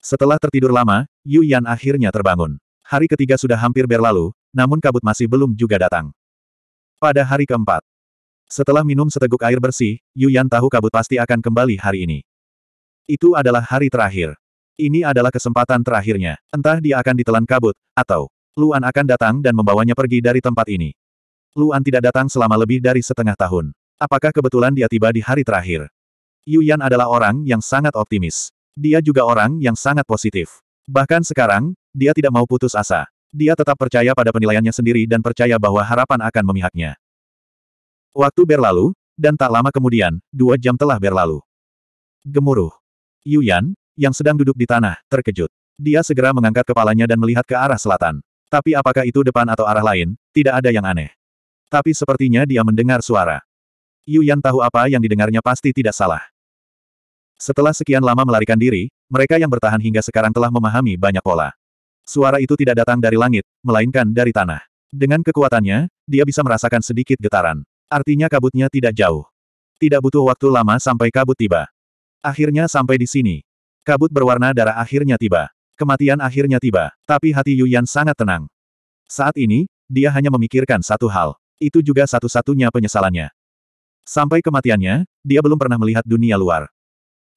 Setelah tertidur lama, Yuyan akhirnya terbangun. Hari ketiga sudah hampir berlalu, namun kabut masih belum juga datang. Pada hari keempat, setelah minum seteguk air bersih, Yuyan tahu kabut pasti akan kembali hari ini. Itu adalah hari terakhir. Ini adalah kesempatan terakhirnya. Entah dia akan ditelan kabut, atau Luan akan datang dan membawanya pergi dari tempat ini. Luan tidak datang selama lebih dari setengah tahun. Apakah kebetulan dia tiba di hari terakhir? Yuyan adalah orang yang sangat optimis. Dia juga orang yang sangat positif. Bahkan sekarang, dia tidak mau putus asa. Dia tetap percaya pada penilaiannya sendiri dan percaya bahwa harapan akan memihaknya. Waktu berlalu, dan tak lama kemudian, dua jam telah berlalu. Gemuruh. Yuan yang sedang duduk di tanah, terkejut. Dia segera mengangkat kepalanya dan melihat ke arah selatan. Tapi apakah itu depan atau arah lain, tidak ada yang aneh. Tapi sepertinya dia mendengar suara. Yuan tahu apa yang didengarnya pasti tidak salah. Setelah sekian lama melarikan diri, mereka yang bertahan hingga sekarang telah memahami banyak pola. Suara itu tidak datang dari langit, melainkan dari tanah. Dengan kekuatannya, dia bisa merasakan sedikit getaran. Artinya kabutnya tidak jauh. Tidak butuh waktu lama sampai kabut tiba. Akhirnya sampai di sini. Kabut berwarna darah akhirnya tiba. Kematian akhirnya tiba. Tapi hati Yuyan sangat tenang. Saat ini, dia hanya memikirkan satu hal. Itu juga satu-satunya penyesalannya. Sampai kematiannya, dia belum pernah melihat dunia luar.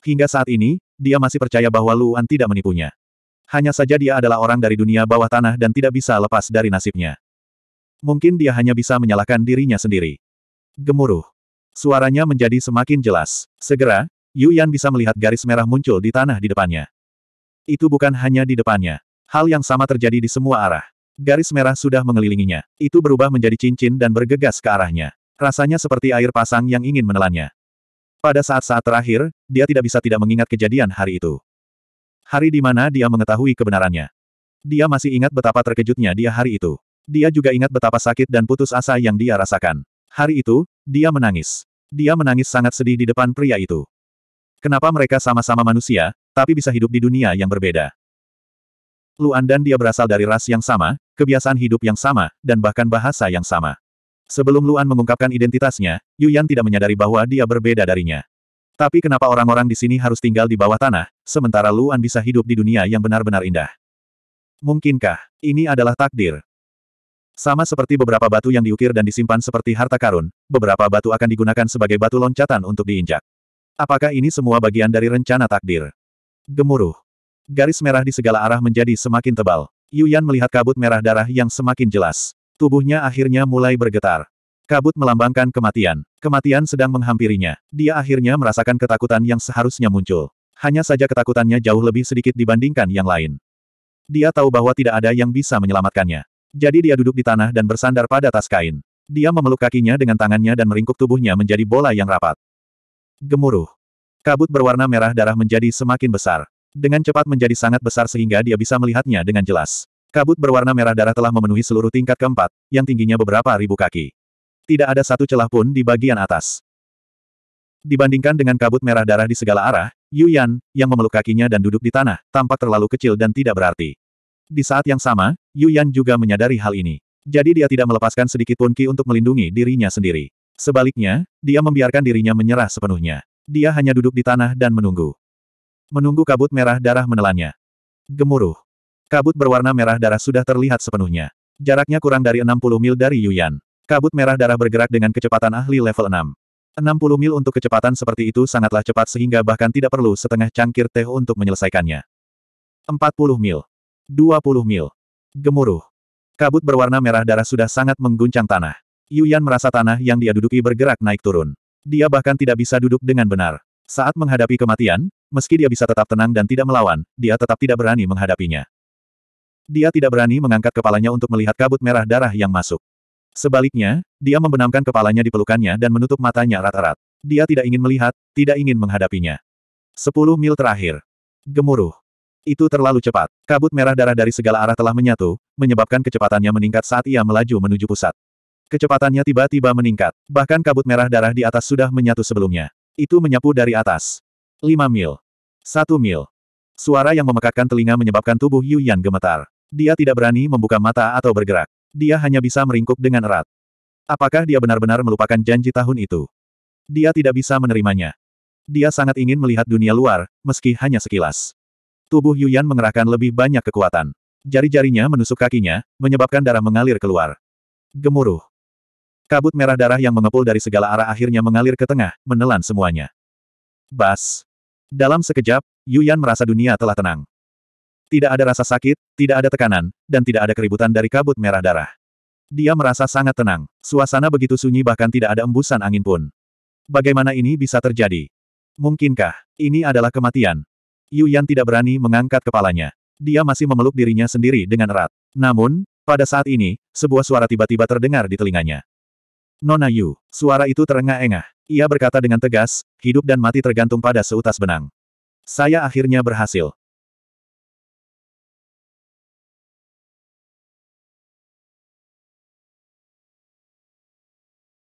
Hingga saat ini, dia masih percaya bahwa Luan tidak menipunya. Hanya saja dia adalah orang dari dunia bawah tanah dan tidak bisa lepas dari nasibnya. Mungkin dia hanya bisa menyalahkan dirinya sendiri. Gemuruh. Suaranya menjadi semakin jelas. Segera, Yu Yan bisa melihat garis merah muncul di tanah di depannya. Itu bukan hanya di depannya. Hal yang sama terjadi di semua arah. Garis merah sudah mengelilinginya. Itu berubah menjadi cincin dan bergegas ke arahnya. Rasanya seperti air pasang yang ingin menelannya. Pada saat-saat terakhir, dia tidak bisa tidak mengingat kejadian hari itu. Hari di mana dia mengetahui kebenarannya. Dia masih ingat betapa terkejutnya dia hari itu. Dia juga ingat betapa sakit dan putus asa yang dia rasakan. Hari itu, dia menangis. Dia menangis sangat sedih di depan pria itu. Kenapa mereka sama-sama manusia, tapi bisa hidup di dunia yang berbeda? Luan dan dia berasal dari ras yang sama, kebiasaan hidup yang sama, dan bahkan bahasa yang sama. Sebelum Luan mengungkapkan identitasnya, Yuyan tidak menyadari bahwa dia berbeda darinya. Tapi kenapa orang-orang di sini harus tinggal di bawah tanah, sementara Luan bisa hidup di dunia yang benar-benar indah? Mungkinkah ini adalah takdir? Sama seperti beberapa batu yang diukir dan disimpan seperti harta karun, beberapa batu akan digunakan sebagai batu loncatan untuk diinjak. Apakah ini semua bagian dari rencana takdir? Gemuruh. Garis merah di segala arah menjadi semakin tebal. Yuyan melihat kabut merah darah yang semakin jelas. Tubuhnya akhirnya mulai bergetar. Kabut melambangkan kematian. Kematian sedang menghampirinya. Dia akhirnya merasakan ketakutan yang seharusnya muncul. Hanya saja ketakutannya jauh lebih sedikit dibandingkan yang lain. Dia tahu bahwa tidak ada yang bisa menyelamatkannya. Jadi dia duduk di tanah dan bersandar pada tas kain. Dia memeluk kakinya dengan tangannya dan meringkuk tubuhnya menjadi bola yang rapat. Gemuruh. Kabut berwarna merah darah menjadi semakin besar. Dengan cepat menjadi sangat besar sehingga dia bisa melihatnya dengan jelas. Kabut berwarna merah darah telah memenuhi seluruh tingkat keempat, yang tingginya beberapa ribu kaki. Tidak ada satu celah pun di bagian atas. Dibandingkan dengan kabut merah darah di segala arah, Yu Yan, yang memeluk kakinya dan duduk di tanah, tampak terlalu kecil dan tidak berarti. Di saat yang sama, Yu Yan juga menyadari hal ini. Jadi dia tidak melepaskan sedikit pun Qi untuk melindungi dirinya sendiri. Sebaliknya, dia membiarkan dirinya menyerah sepenuhnya. Dia hanya duduk di tanah dan menunggu. Menunggu kabut merah darah menelannya. Gemuruh. Kabut berwarna merah darah sudah terlihat sepenuhnya. Jaraknya kurang dari 60 mil dari Yuyan. Kabut merah darah bergerak dengan kecepatan ahli level 6. 60 mil untuk kecepatan seperti itu sangatlah cepat sehingga bahkan tidak perlu setengah cangkir teh untuk menyelesaikannya. 40 mil. 20 mil. Gemuruh. Kabut berwarna merah darah sudah sangat mengguncang tanah. Yuyan merasa tanah yang dia duduki bergerak naik turun. Dia bahkan tidak bisa duduk dengan benar. Saat menghadapi kematian, meski dia bisa tetap tenang dan tidak melawan, dia tetap tidak berani menghadapinya. Dia tidak berani mengangkat kepalanya untuk melihat kabut merah darah yang masuk. Sebaliknya, dia membenamkan kepalanya di pelukannya dan menutup matanya rata rat Dia tidak ingin melihat, tidak ingin menghadapinya. Sepuluh mil terakhir. Gemuruh. Itu terlalu cepat. Kabut merah darah dari segala arah telah menyatu, menyebabkan kecepatannya meningkat saat ia melaju menuju pusat. Kecepatannya tiba-tiba meningkat. Bahkan kabut merah darah di atas sudah menyatu sebelumnya. Itu menyapu dari atas. 5 mil. 1 mil. Suara yang memekakkan telinga menyebabkan tubuh Yu Yan gemetar. Dia tidak berani membuka mata atau bergerak. Dia hanya bisa meringkuk dengan erat. Apakah dia benar-benar melupakan janji tahun itu? Dia tidak bisa menerimanya. Dia sangat ingin melihat dunia luar, meski hanya sekilas. Tubuh Yuyan mengerahkan lebih banyak kekuatan. Jari-jarinya menusuk kakinya, menyebabkan darah mengalir keluar. Gemuruh. Kabut merah darah yang mengepul dari segala arah akhirnya mengalir ke tengah, menelan semuanya. Bas. Dalam sekejap, Yuyan merasa dunia telah tenang. Tidak ada rasa sakit, tidak ada tekanan, dan tidak ada keributan dari kabut merah darah. Dia merasa sangat tenang. Suasana begitu sunyi bahkan tidak ada embusan angin pun. Bagaimana ini bisa terjadi? Mungkinkah, ini adalah kematian, Yu Yan tidak berani mengangkat kepalanya. Dia masih memeluk dirinya sendiri dengan erat. Namun, pada saat ini, sebuah suara tiba-tiba terdengar di telinganya. Nona Yu, suara itu terengah-engah. Ia berkata dengan tegas, hidup dan mati tergantung pada seutas benang. Saya akhirnya berhasil.